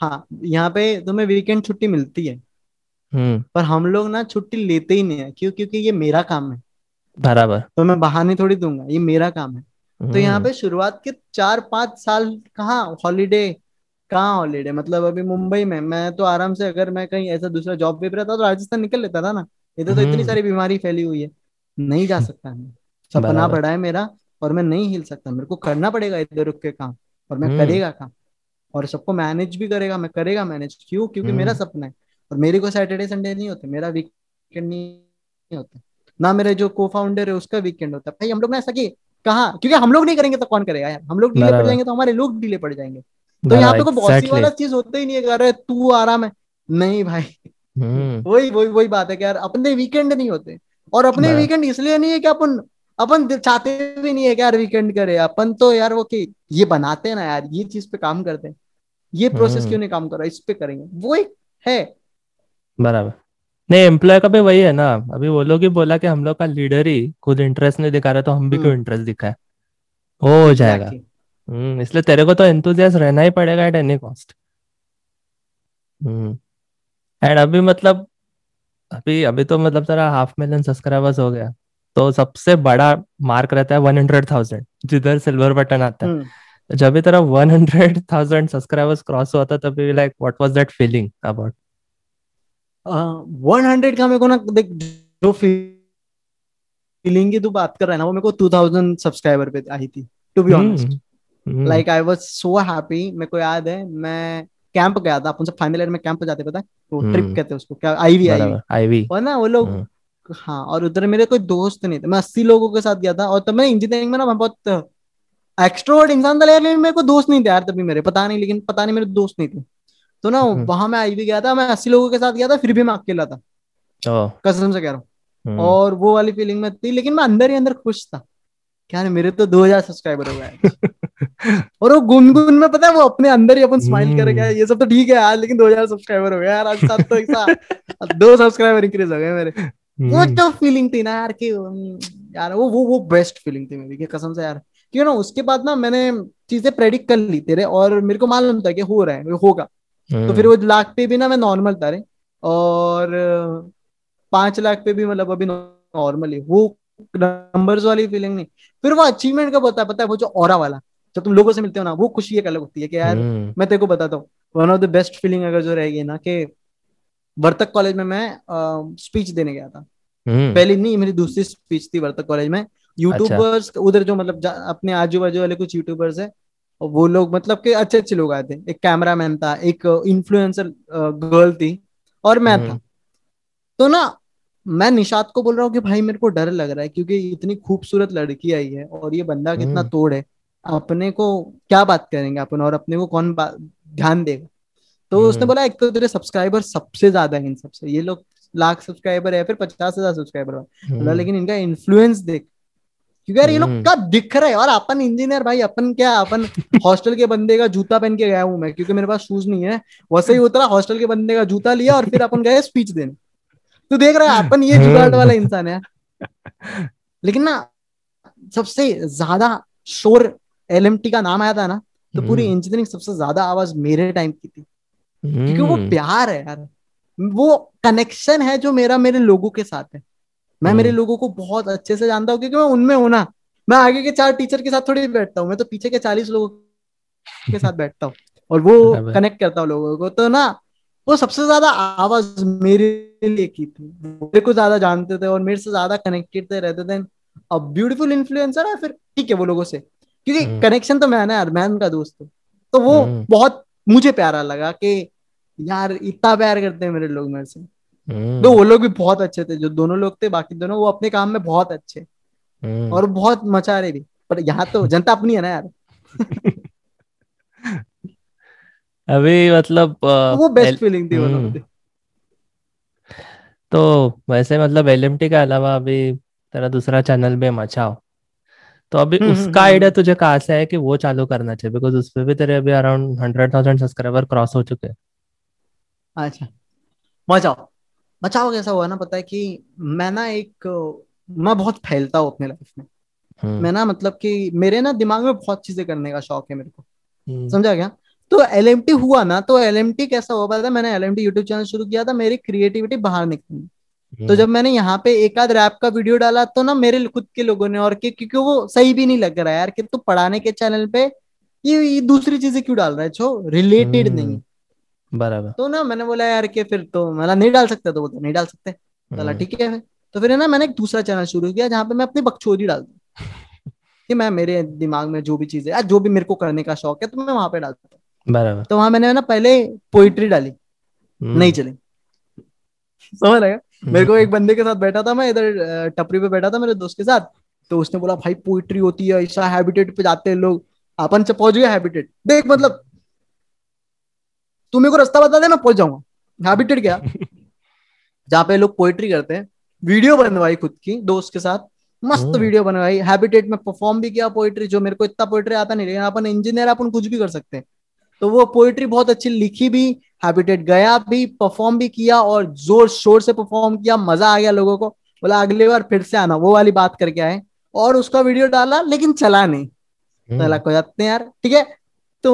हाँ यहाँ पे तुम्हें वीकेंड छुट्टी मिलती है हम्म। पर हम लोग ना छुट्टी लेते ही नहीं है क्यों क्योंकि ये मेरा काम है बराबर तो मैं बहाने थोड़ी दूंगा ये मेरा काम है तो यहाँ हम्म। पे शुरुआत के चार पांच साल कहाँ हॉलीडे कहाँ हॉलीडे मतलब अभी मुंबई में मैं तो आराम से अगर मैं कहीं ऐसा दूसरा जॉब भी रहता तो राजस्थान निकल लेता था ना इधर तो इतनी सारी बीमारी फैली हुई है नहीं जा सकता मैं सपना पड़ा है मेरा और मैं नहीं हिल सकता मेरे को करना पड़ेगा इधर रुक के काम और मैं हम्म। करेगा काम और सबको मैनेज भी करेगा मैं करेगा मैनेज क्यों क्योंकि मेरा हम्म। सपना है और मेरे को सैटरडे संडे नहीं होते मेरा वीकेंड नहीं होता ना मेरे जो को फाउंडर है उसका वीकेंड होता है भाई हम लोग ने ऐसा कि कहा क्योंकि हम लोग नहीं करेंगे तो कौन करेगा यार हम लोग डीले पड़ जाएंगे तो हमारे लोग डीले पड़ जाएंगे तो यहाँ पे कोई बॉसी वाला चीज होता ही नहीं है अरे तू आराम है नहीं भाई हम्म। वही वही वही बात है कि यार अपने वीकेंड नहीं होते और अपने वीकेंड इसलिए नहीं है कि अपन अपन चाहते भी नहीं है कि यार वीकेंड करे अपन तो यार वो कि ये बनाते हैं ना यार ये चीज पे काम करते हैं ये प्रोसेस हम्म, हम्म। क्यों नहीं काम कर रहा इस पे करेंगे वो एक है बराबर नहीं एम्प्लॉय का भी वही है ना अभी वो लोग ही बोला कि हम लोग का लीडर ही खुद इंटरेस्ट नहीं दिखा रहा तो हम भी हम्म। क्यों इंटरेस्ट दिखाए हो जाएगा इसलिए तेरे को तो एंथुजियास रहना ही पड़ेगा एट एनी कॉस्ट एंड अभी मतलब अभी अभी तो मतलब तेरा हाफ मिलियन सब्सक्राइबर्स हो गया तो सबसे बड़ा मार्क रहता है वन हंड्रेड थाउजेंड जिधर सिल्वर बटन आता है हम्म। जब भी तेरा one hundred thousand subscribers cross हुआ था तभी like what was that feeling about one hundred का मेरे को ना देख जो फीलिंग की तू बात कर रहा है ना वो मेरे को टू थाउजेंड सब्सक्राइबर पे आई थी to be honest like I was so happy मेरे को याद है मैं कैंप गया था अपन सब फाइनल ईयर में कैंप जाते पता है वो तो ट्रिप हम्म। कहते हैं उसको क्या आईवी आईवी और ना वो लोग हम्म। हाँ और उधर मेरे कोई दोस्त नहीं थे मैं अस्सी लोगों के साथ गया था और तब मैं इंजीनियरिंग में ना मैं बहुत एक्स्ट्रोवर्ट इंसान था लेकिन मेरे को दोस्त नहीं थे यार तभी मेरे पता नहीं लेकिन पता नहीं मेरे दोस्त नहीं थे तो ना हम्म। वहां मैं आई भी गया था मैं अस्सी लोगों के साथ गया था फिर भी मैं अकेला था कसम से कह रहा हूँ हम्म। और वो वाली फीलिंग में थी लेकिन मैं अंदर ही अंदर खुश था क्या मेरे तो 2000 सब्सक्राइबर हो गए और वो गुनगुन में पता है वो अपने अंदर ही अपन स्माइल कर गया हम्म। ये सब तो ठीक है यार लेकिन 2000 सब्सक्राइबर हो गए यार आज साथ तो एक साथ दो सब्सक्राइबर इंक्रीज हो गए मेरे वो हम्म। जो फीलिंग थी ना यार कि हम्म, यार वो वो वो बेस्ट फीलिंग थी मेरी कसम से यार क्यों ना उसके बाद ना मैंने चीजें प्रेडिक्ट कर ली तेरे और मेरे को मालूम था कि हो रहा है होगा तो फिर हम्म। वो लाख पे भी ना मैं नॉर्मल था रे और पांच लाख पे भी मतलब अभी नॉर्मल ही वो नंबर्स वाली फीलिंग नहीं फिर वो अचीवमेंट का बता पता है वो जो और वाला जब तुम लोगों से मिलते हो ना वो खुशी एक अलग होती है कि यार मैं तेरे को बताता हूँ one of the best feeling अगर जो रहेगी ना कि वर्तक कॉलेज में मैं स्पीच देने गया था हम्म। पहली नहीं मेरी दूसरी स्पीच थी वर्तक कॉलेज में यूट्यूबर्स अच्छा। उधर जो मतलब अपने आजू बाजू वाले कुछ यूट्यूबर्स है वो लोग मतलब के अच्छे अच्छे लोग आए थे एक कैमरा मैन था एक इन्फ्लुएंसर गर्ल थी और मैं हम्म। था तो ना मैं निषाद को बोल रहा हूँ कि भाई मेरे को डर लग रहा है क्योंकि इतनी खूबसूरत लड़की आई है और ये बंदा कितना हम्म। तोड़ है अपने को क्या बात करेंगे अपन और अपने को कौन ध्यान देगा तो उसने बोला एक तो तेरे सब्सक्राइबर सबसे ज्यादा है इन सबसे ये लोग लाख सब्सक्राइबर है फिर पचास हजार सब्सक्राइबर हम्म। लेकिन इनका इन्फ्लुएंस देख क्योंकि यार ये लोग हम्म। का दिख रहे है और अपन इंजीनियर भाई अपन क्या अपन हॉस्टल के बंदे का जूता पहन के गया हूँ मैं क्योंकि मेरे पास शूज नहीं है वैसे ही उतरा हॉस्टल के बंदे का जूता लिया और फिर अपन गए स्पीच देने तो देख रहा है अपन ये जुगाड़ हम्म। वाला इंसान है लेकिन ना सबसे ज्यादा शोर एल का नाम आया था ना तो पूरी इंजीनियरिंग सबसे ज्यादा आवाज मेरे टाइम की थी क्योंकि वो प्यार है यार वो कनेक्शन है जो मेरा मेरे लोगों के साथ है मैं मेरे हम्म। लोगों को बहुत अच्छे से जानता हूँ क्योंकि मैं उनमें हूं ना मैं आगे के चार टीचर के साथ थोड़ी बैठता हूँ मैं तो पीछे के चालीस लोगों के साथ बैठता हूँ और वो कनेक्ट करता हूँ लोगों को तो ना वो सबसे ज्यादा आवाज मेरे लिए की थी मेरे को ज्यादा जानते थे और मेरे से ज्यादा कनेक्टेड थे रहते थे अब ब्यूटीफुल इन्फ्लुएंसर है फिर ठीक है वो लोगों से क्योंकि कनेक्शन हम्म। तो मैं ना यार मैं उनका दोस्त हूँ तो वो हम्म। बहुत मुझे प्यारा लगा कि यार इतना प्यार करते हैं मेरे लोग मेरे से हम्म। तो वो लोग भी बहुत अच्छे थे जो दोनों लोग थे बाकी दोनों वो अपने काम में बहुत अच्छे हम्म। और बहुत मचा रहे भी पर यहाँ तो जनता अपनी है ना यार अभी मतलब तो वो बेस्ट फीलिंग थी मतलब तो वैसे मतलब एल के अलावा अभी तेरा दूसरा चैनल भी मचाओ तो अभी उसका आइडिया तुझे कहा से है कि वो चालू करना चाहिए बिकॉज उस पर भी तेरे अभी around hundred thousand subscriber cross हो चुके हैं अच्छा मचाओ मचाओ कैसा हुआ ना पता है कि मैं ना एक मैं बहुत फैलता हूँ अपने लाइफ में हम्म। मैं ना मतलब कि मेरे ना दिमाग में बहुत चीजें करने का शौक है मेरे को हम्म। समझा गया तो एल हुआ ना तो एल कैसा हुआ पता मैंने एल एम यूट्यूब चैनल शुरू किया था मेरी क्रिएटिविटी बाहर निकली हम्म। तो जब मैंने यहाँ पे एक आध रैप का वीडियो डाला तो ना मेरे खुद के लोगों ने और के क्योंकि वो सही भी नहीं लग रहा है यार कि तू पढ़ाने के चैनल पे ये, ये दूसरी चीजें क्यों डाल रहा है जो रिलेटेड नहीं बराबर तो ना मैंने बोला यार के फिर तो मतलब नहीं डाल सकते तो बोलते तो नहीं डाल सकते चला तो हम्म। ठीक है तो फिर ना मैंने एक दूसरा चैनल शुरू किया जहाँ पे मैं अपनी बकचोदी डाल दू कि मैं मेरे दिमाग में जो भी चीज है जो भी मेरे को करने का शौक है तो मैं वहां पे डालता हूँ बराबर तो वहां मैंने ना पहले पोइट्री डाली हम्म। नहीं चली समझ रहे हम्म। मेरे को एक बंदे के साथ बैठा था मैं इधर टपरी पे बैठा था मेरे दोस्त के साथ तो उसने बोला भाई पोइट्री होती है ऐसा हैबिटेट पे जाते हैं लोग अपन से पहुंच गया हैबिटेट देख मतलब तू मेरे को रास्ता बता दे मैं पहुंच जाऊंगा हैबिटेड क्या जहाँ पे लोग पोएट्री करते हैं वीडियो बनवाई खुद की दोस्त के साथ मस्त वीडियो बनवाई हैबिटेट में परफॉर्म भी किया पोएट्री जो मेरे को इतना पोएट्री आता नहीं लेकिन अपन इंजीनियर अपन कुछ भी कर सकते हैं तो वो पोएट्री बहुत अच्छी लिखी भी हैबिटेट गया भी परफॉर्म भी किया और जोर शोर से परफॉर्म किया मजा आ गया लोगों को बोला अगली बार फिर से आना वो वाली बात करके आए और उसका वीडियो डाला लेकिन चला नहीं चला को जाते हैं यार ठीक है तो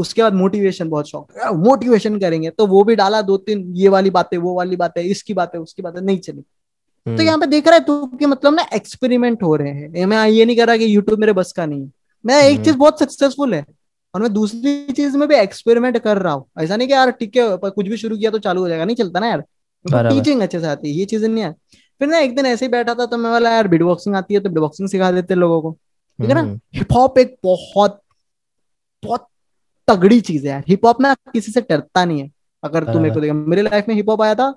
उसके बाद मोटिवेशन बहुत शौक मोटिवेशन करेंगे तो वो भी डाला दो तीन ये वाली बातें वो वाली बातें इसकी बातें उसकी बातें नहीं चली तो हम्म। यहाँ पे देख रहा है तू कि मतलब ना एक्सपेरिमेंट हो रहे हैं मैं ये नहीं कर रहा कि यूट्यूब मेरे बस का नहीं है मैं एक हम्म। चीज बहुत सक्सेसफुल है और मैं दूसरी चीज में भी एक्सपेरिमेंट कर रहा हूँ ऐसा नहीं कि यार ठीक है कुछ भी शुरू किया तो चालू हो जाएगा नहीं चलता ना यार टीचिंग मतलब अच्छे से आती है ये चीजें नहीं है फिर ना एक दिन ऐसे ही बैठा था तो मैं बोला यार बिट बॉक्सिंग आती है तो बिट बॉक्सिंग सिखा देते लोगों को ठीक है ना हिप हम्म। हॉप एक बहुत बहुत तगड़ी चीज है यार हिप हॉप ना किसी से डरता नहीं है अगर तुम हाँ। मेरे को देखा मेरे लाइफ में हिप हॉप आया था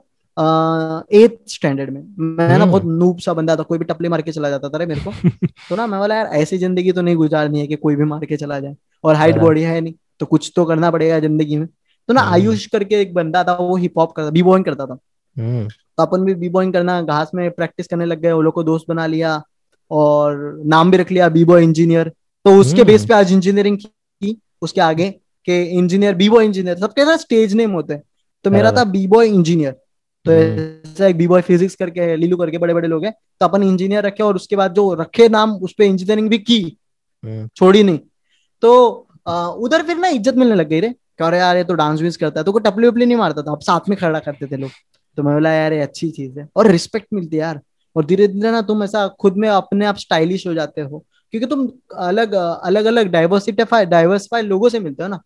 एथ स्टैंडर्ड में मैं ना हम्म। बहुत नूब सा बंदा था कोई भी टपली मार के चला जाता था रे मेरे को तो ना मैं बोला यार ऐसी जिंदगी तो नहीं गुजारनी है कि कोई भी मार के चला जाए और हाइट बॉडी है नहीं तो कुछ तो करना पड़ेगा जिंदगी में तो ना हम्म। आयुष करके एक बंदा था वो हिप हॉप करता बी बॉइंग करता था हम्म। तो अपन भी बी बॉइंग करना घास में प्रैक्टिस करने लग गए वो लोग को दोस्त बना लिया और नाम भी रख लिया बी बॉय इंजीनियर तो उसके बेस पे आज इंजीनियरिंग उसके आगे के इंजीनियर बीबो इंजीनियर सबके ना स्टेज नेम होते हैं तो मेरा था बीबो इंजीनियर तो हम्म। ऐसा एक बीबॉय फिजिक्स करके लीलू करके बड़े बड़े लोग हैं तो अपन इंजीनियर रखे और उसके बाद जो रखे नाम उस पर इंजीनियरिंग भी की हम्म। छोड़ी नहीं तो उधर फिर ना इज्जत मिलने लग गई रे कह रहे यार ये तो डांस व्यूज करता है तो कोई टपली वपली नहीं मारता था अब साथ में खड़ा करते थे लोग तो मैं बोला यार ये अच्छी चीज है और रिस्पेक्ट मिलती है यार और धीरे धीरे ना तुम ऐसा खुद में अपने आप स्टाइलिश हो जाते हो क्योंकि तुम अलग अलग अलग डाइवर्सिटीफाई डाइवर्सिफाई लोगों से मिलते हो ना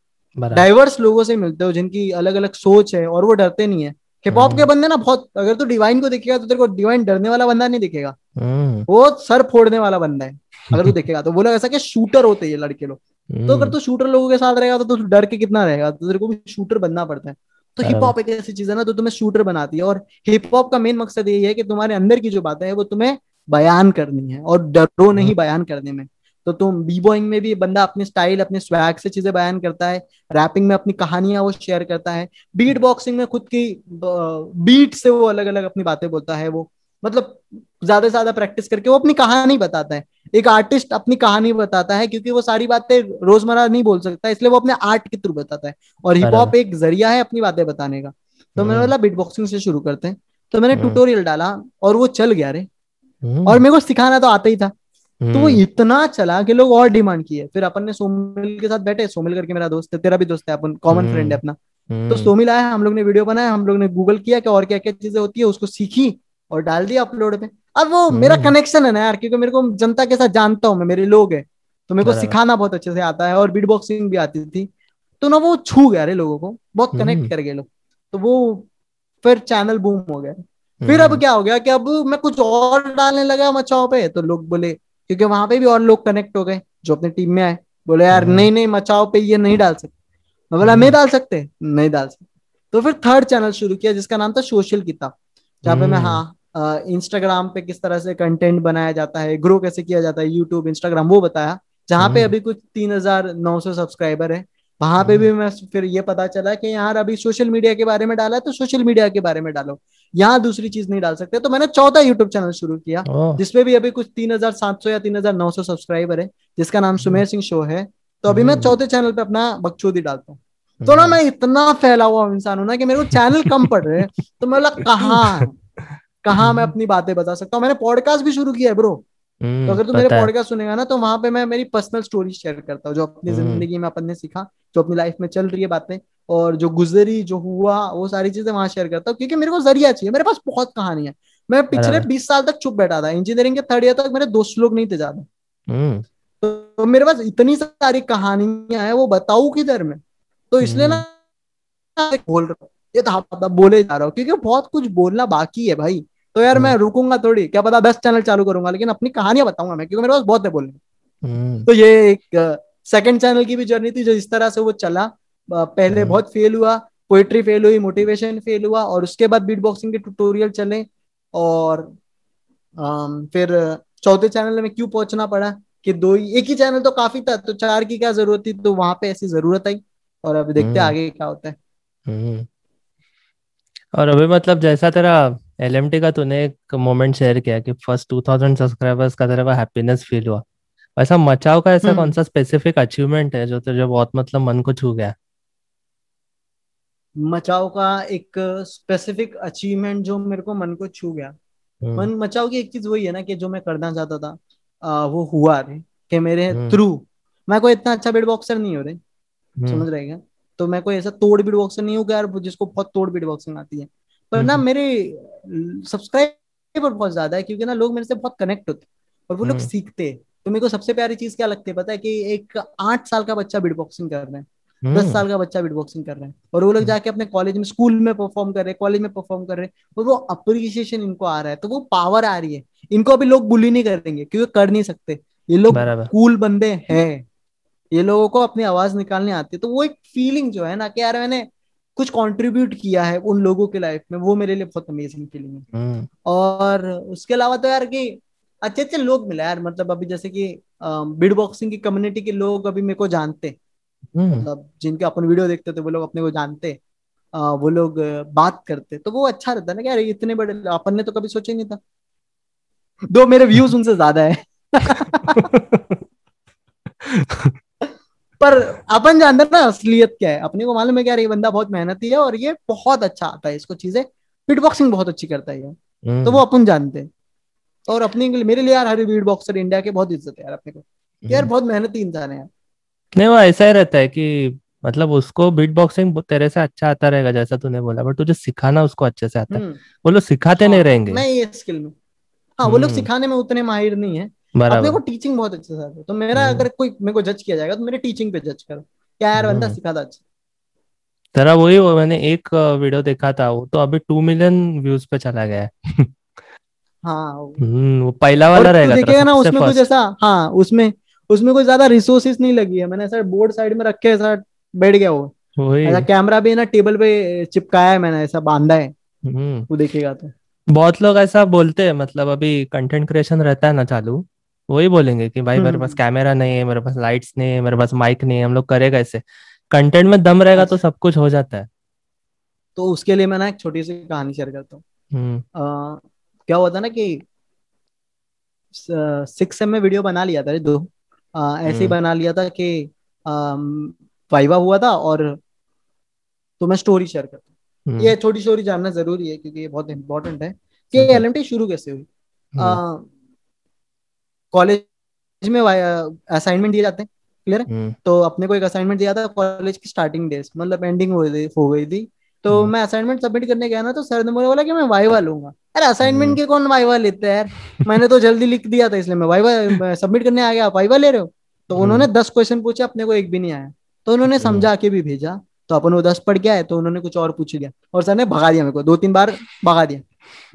डाइवर्स लोगों से मिलते हो जिनकी अलग अलग सोच है और वो डरते नहीं है हिप हॉप के हम्म। बंदे ना बहुत अगर तू तो डिवाइन को देखेगा तो तेरे को डिवाइन डरने वाला बंदा नहीं दिखेगा हम्म। वो सर फोड़ने वाला बंदा है अगर तू देखेगा तो बोला ऐसा कि शूटर होते हैं लड़के लोग तो अगर हम्म। तू शूटर लोगों के साथ रहेगा तो तू डर के कितना रहेगा तो तेरे को भी शूटर बनना पड़ता है तो हिप हॉप एक ऐसी चीज है ना तो तुम्हें शूटर बनाती है और हिप हॉप का मेन मकसद यही है कि तुम्हारे अंदर की जो बातें हैं वो तुम्हें बयान करनी है और डरो हम्म। नहीं बयान करने में तो तुम बी बॉइंग में भी बंदा अपने स्टाइल अपने स्वैग से चीजें बयान करता है रैपिंग में अपनी कहानियां वो शेयर करता है बीट बॉक्सिंग में खुद की बीट से वो अलग अलग अपनी बातें बोलता है वो मतलब ज्यादा से ज्यादा प्रैक्टिस करके वो अपनी कहानी बताता है एक आर्टिस्ट अपनी कहानी बताता है क्योंकि वो सारी बातें रोजमर्रा नहीं बोल सकता इसलिए वो अपने आर्ट के थ्रू बताता है और हिप हॉप एक जरिया है अपनी बातें बताने का तो मैंने हम्म। बोला बीट बॉक्सिंग से शुरू करते हैं तो मैंने ट्यूटोरियल हम्म। डाला और वो चल गया रे हम्म। और मेरे को सिखाना तो आता ही था तो वो हम्म। इतना चला कि लोग और डिमांड किए फिर अपन ने सोमिल के साथ बैठे सोमिल करके मेरा दोस्त है तेरा भी दोस्त है अपन कॉमन हम्म। फ्रेंड है अपना तो सोमिल आया हम लोग ने वीडियो बनाया हम लोग ने गूगल किया कि और क्या क्या चीजें होती है उसको सीखी और डाल दिया अपलोड पे अब वो मेरा कनेक्शन है ना यार क्योंकि मेरे को जनता के साथ जानता हूँ मैं मेरे लोग है तो मेरे को सिखाना बहुत अच्छे से आता है और बीट बॉक्सिंग भी आती थी तो ना वो छू गया रे लोगों को बहुत कनेक्ट कर गए लोग तो वो फिर चैनल बूम हो गया फिर अब हम्म। क्या हो गया कि अब मैं कुछ और डालने लगा मचाओ पे तो लोग बोले क्योंकि वहां पे भी और लोग कनेक्ट हो गए जो अपने टीम में आए बोले यार हाँ। नहीं नहीं मचाओ पे ये नहीं डाल सकते मैं बोला नहीं हम्म। डाल सकते नहीं डाल सकते तो फिर थर्ड चैनल शुरू किया जिसका नाम था सोशल किताब जहाँ पे मैं हम्म। हाँ इंस्टाग्राम पे किस तरह से कंटेंट बनाया जाता है ग्रो कैसे किया जाता है यूट्यूब इंस्टाग्राम वो बताया जहाँ पे अभी कुछ तीन हजार नौ सौ सब्सक्राइबर है वहां पे भी मैं फिर ये पता चला कि यार अभी सोशल मीडिया के बारे में डाला है तो सोशल मीडिया के बारे में डालो यहाँ दूसरी चीज नहीं डाल सकते तो मैंने चौथा यूट्यूब चैनल शुरू किया जिसमें भी अभी कुछ तीन हजार सात सौ या तीन हजार नौ सौ सब्सक्राइबर है जिसका नाम सुमेर सिंह शो है तो अभी मैं हम्म। चौथे चैनल पे अपना बकचोदी डालता हूँ तो ना हम्म। मैं इतना फैला हुआ इंसान हूँ ना कि मेरे को चैनल कम पड़ रहे हैं तो मैं बोला कहाँ कहाँ मैं अपनी बातें बता सकता हूँ मैंने पॉडकास्ट भी शुरू किया है ब्रो तो अगर तू मेरे पॉडकास्ट सुनेगा ना तो वहां पे मैं मेरी पर्सनल स्टोरी शेयर करता हूँ जो अपनी हम्म। जिंदगी में अपन ने सीखा जो अपनी लाइफ में चल रही है बातें और जो गुजरी जो हुआ वो सारी चीजें वहां शेयर करता हूँ क्योंकि मेरे को जरिया चाहिए मेरे पास बहुत कहानी है मैं पिछले बीस साल तक चुप बैठा था इंजीनियरिंग के थर्ड ईयर तक मेरे दोस्त लोग नहीं थे ज्यादा हम्म। तो मेरे पास इतनी सारी कहानियां हैं वो बताऊ किधर में तो इसलिए हम्म। ना बोल रहा हूँ ये तो बोले जा रहा हूँ क्योंकि बहुत कुछ बोलना बाकी है भाई तो यार हम्म। मैं रुकूंगा थोड़ी क्या पता दस चैनल चालू करूंगा लेकिन अपनी कहानियां बताऊंगा मैं क्योंकि मेरे पास बहुत है बोलने हम्म। तो ये एक सेकंड चैनल की भी जर्नी थी जो इस तरह से वो चला पहले हम्म। बहुत फेल हुआ पोइट्री फेल हुई मोटिवेशन फेल हुआ और उसके बाद बीट बॉक्सिंग के ट्यूटोरियल चले और फिर चौथे चैनल में क्यों पहुंचना पड़ा कि दो ही एक ही चैनल तो काफी था तो चार की क्या जरूरत थी तो वहां पे ऐसी जरूरत आई और अब देखते आगे क्या होता है और अभी मतलब जैसा तेरा एलएमटी का तूने एक मोमेंट शेयर किया कि फर्स्ट टू थाउजेंड सब्सक्राइबर्स का तेरे को हैप्पीनेस फील हुआ वैसा मचाओ का ऐसा हम्म। कौन सा स्पेसिफिक अचीवमेंट है जो तेरे जो बहुत मतलब मन को छू गया मचाओ का एक स्पेसिफिक अचीवमेंट जो मेरे को मन को छू गया हम्म। मन मचाओ की एक चीज वही है ना कि जो मैं करना चाहता था आ, वो हुआ रे कि मेरे थ्रू हम्म। मैं कोई इतना अच्छा बीट बॉक्सर नहीं हो रहे समझ रहे क्या तो मैं कोई ऐसा तोड़ बीट बॉक्सर नहीं हूँ यार जिसको बहुत तोड़ बीट बॉक्सिंग आती है पर ना मेरे सब्सक्राइबर बहुत ज्यादा है क्योंकि ना लोग मेरे से बहुत कनेक्ट होते और वो लोग हम्म। सीखते तो मेरे को सबसे प्यारी चीज क्या लगती है पता है कि एक आठ साल का बच्चा बिट बॉक्सिंग कर रहे हैं हम्म। दस साल का बच्चा बिट बॉक्सिंग हम्म। कर रहे हैं और वो लोग जाके अपने कॉलेज में स्कूल में परफॉर्म कर रहे हैं कॉलेज में परफॉर्म कर रहे हैं और वो अप्रिसिएशन इनको आ रहा है तो वो पावर आ रही है इनको अभी लोग बुली नहीं करेंगे क्योंकि कर नहीं सकते ये लोग कूल बंदे हैं ये लोगों को अपनी आवाज निकालने आती है तो वो एक फीलिंग जो है ना कि यार मैंने कुछ कंट्रीब्यूट किया है उन लोगों के लाइफ में वो मेरे लिए बहुत अमेजिंग फीलिंग है हम्म। और उसके अलावा तो यार कि अच्छे अच्छे लोग मिला यार मतलब अभी जैसे कि बीड बॉक्सिंग की कम्युनिटी के लोग अभी मेरे को जानते हम्म। मतलब जिनके अपन वीडियो देखते थे वो लोग अपने को जानते आ, वो लोग बात करते तो वो अच्छा रहता ना यार इतने बड़े अपन ने तो कभी सोचा नहीं था दो मेरे व्यूज उनसे ज्यादा है पर अपन जानते हैं ना असलियत क्या है अपने को मालूम है क्या ये बंदा बहुत मेहनती है और ये बहुत अच्छा आता है इसको चीजें बीट बॉक्सिंग बहुत अच्छी करता है यार हम्म। तो वो अपन जानते हैं और अपने मेरे लिए यार हर बीट बॉक्सर इंडिया के बहुत इज्जत है यार अपने को यार हम्म। बहुत मेहनती इंसान है यार नहीं वो ऐसा ही रहता है कि मतलब उसको बीट बॉक्सिंग तेरे से अच्छा आता रहेगा जैसा तूने बोला बट तुझे सिखाना उसको अच्छे से आता है हम्म। वो लोग सिखाते नहीं हाँ, रहेंगे नहीं ये स्किल में हाँ वो लोग सिखाने में उतने माहिर नहीं है बराबर देखो टीचिंग बहुत अच्छे से आती है तो मेरा हम्म। अगर कोई मेरे को जज किया जाएगा तो मेरे टीचिंग पे जज करो क्या यार बंदा हम्म। सिखाता अच्छा जरा वही वो मैंने एक वीडियो देखा था वो तो अभी टू मिलियन व्यूज पे चला गया है हाँ वो हम्म, पहला वाला रहेगा देखेगा तो ना उसमें कुछ ऐसा हाँ उसमें उसमें कोई ज्यादा रिसोर्सेस नहीं लगी है मैंने ऐसा बोर्ड साइड में रखे ऐसा बैठ गया वो ऐसा कैमरा भी ना टेबल पे चिपकाया है मैंने ऐसा बांधा है वो देखेगा तो बहुत लोग ऐसा बोलते हैं मतलब अभी कंटेंट क्रिएशन रहता है ना चालू वही बोलेंगे कि भाई मेरे पास हम्म। कैमरा नहीं है मेरे पास लाइट्स नहीं है मेरे पास माइक नहीं है हम लोग करेगा कैसे कंटेंट में दम रहेगा तो अच्छा। सब कुछ हो जाता है तो उसके लिए मैं ना एक छोटी सी कहानी शेयर करता हूँ हम्म। क्या हुआ था ना कि सिक्स एम में वीडियो बना लिया था दो आ, ऐसे ही हम्म। बना लिया था कि वाइवा हुआ था और तो मैं स्टोरी शेयर करता हूँ ये छोटी स्टोरी जानना जरूरी है क्योंकि ये बहुत इम्पोर्टेंट है कि एल अच्छा। शुरू कैसे हुई कॉलेज में असाइनमेंट दिए जाते हैं क्लियर है हम्म। तो अपने को एक असाइनमेंट दिया था कॉलेज की स्टार्टिंग डेज मतलब एंडिंग हो गई हो गई थी तो हम्म। मैं असाइनमेंट सबमिट करने गया ना तो सर ने मुझे बोला कि मैं वाइवा लूंगा अरे असाइनमेंट हम्म। के कौन वाइवा लेते हैं यार मैंने तो जल्दी लिख दिया था इसलिए मैं वाइवा सबमिट करने आ गया आप वाइवा ले रहे हो तो उन्होंने दस क्वेश्चन पूछे अपने को एक भी नहीं आया तो उन्होंने अच्छा। समझा के भी भेजा तो अपन वो दस पढ़ गया है तो उन्होंने कुछ और पूछ लिया और सर ने भगा दिया मेरे को दो तीन बार भगा दिया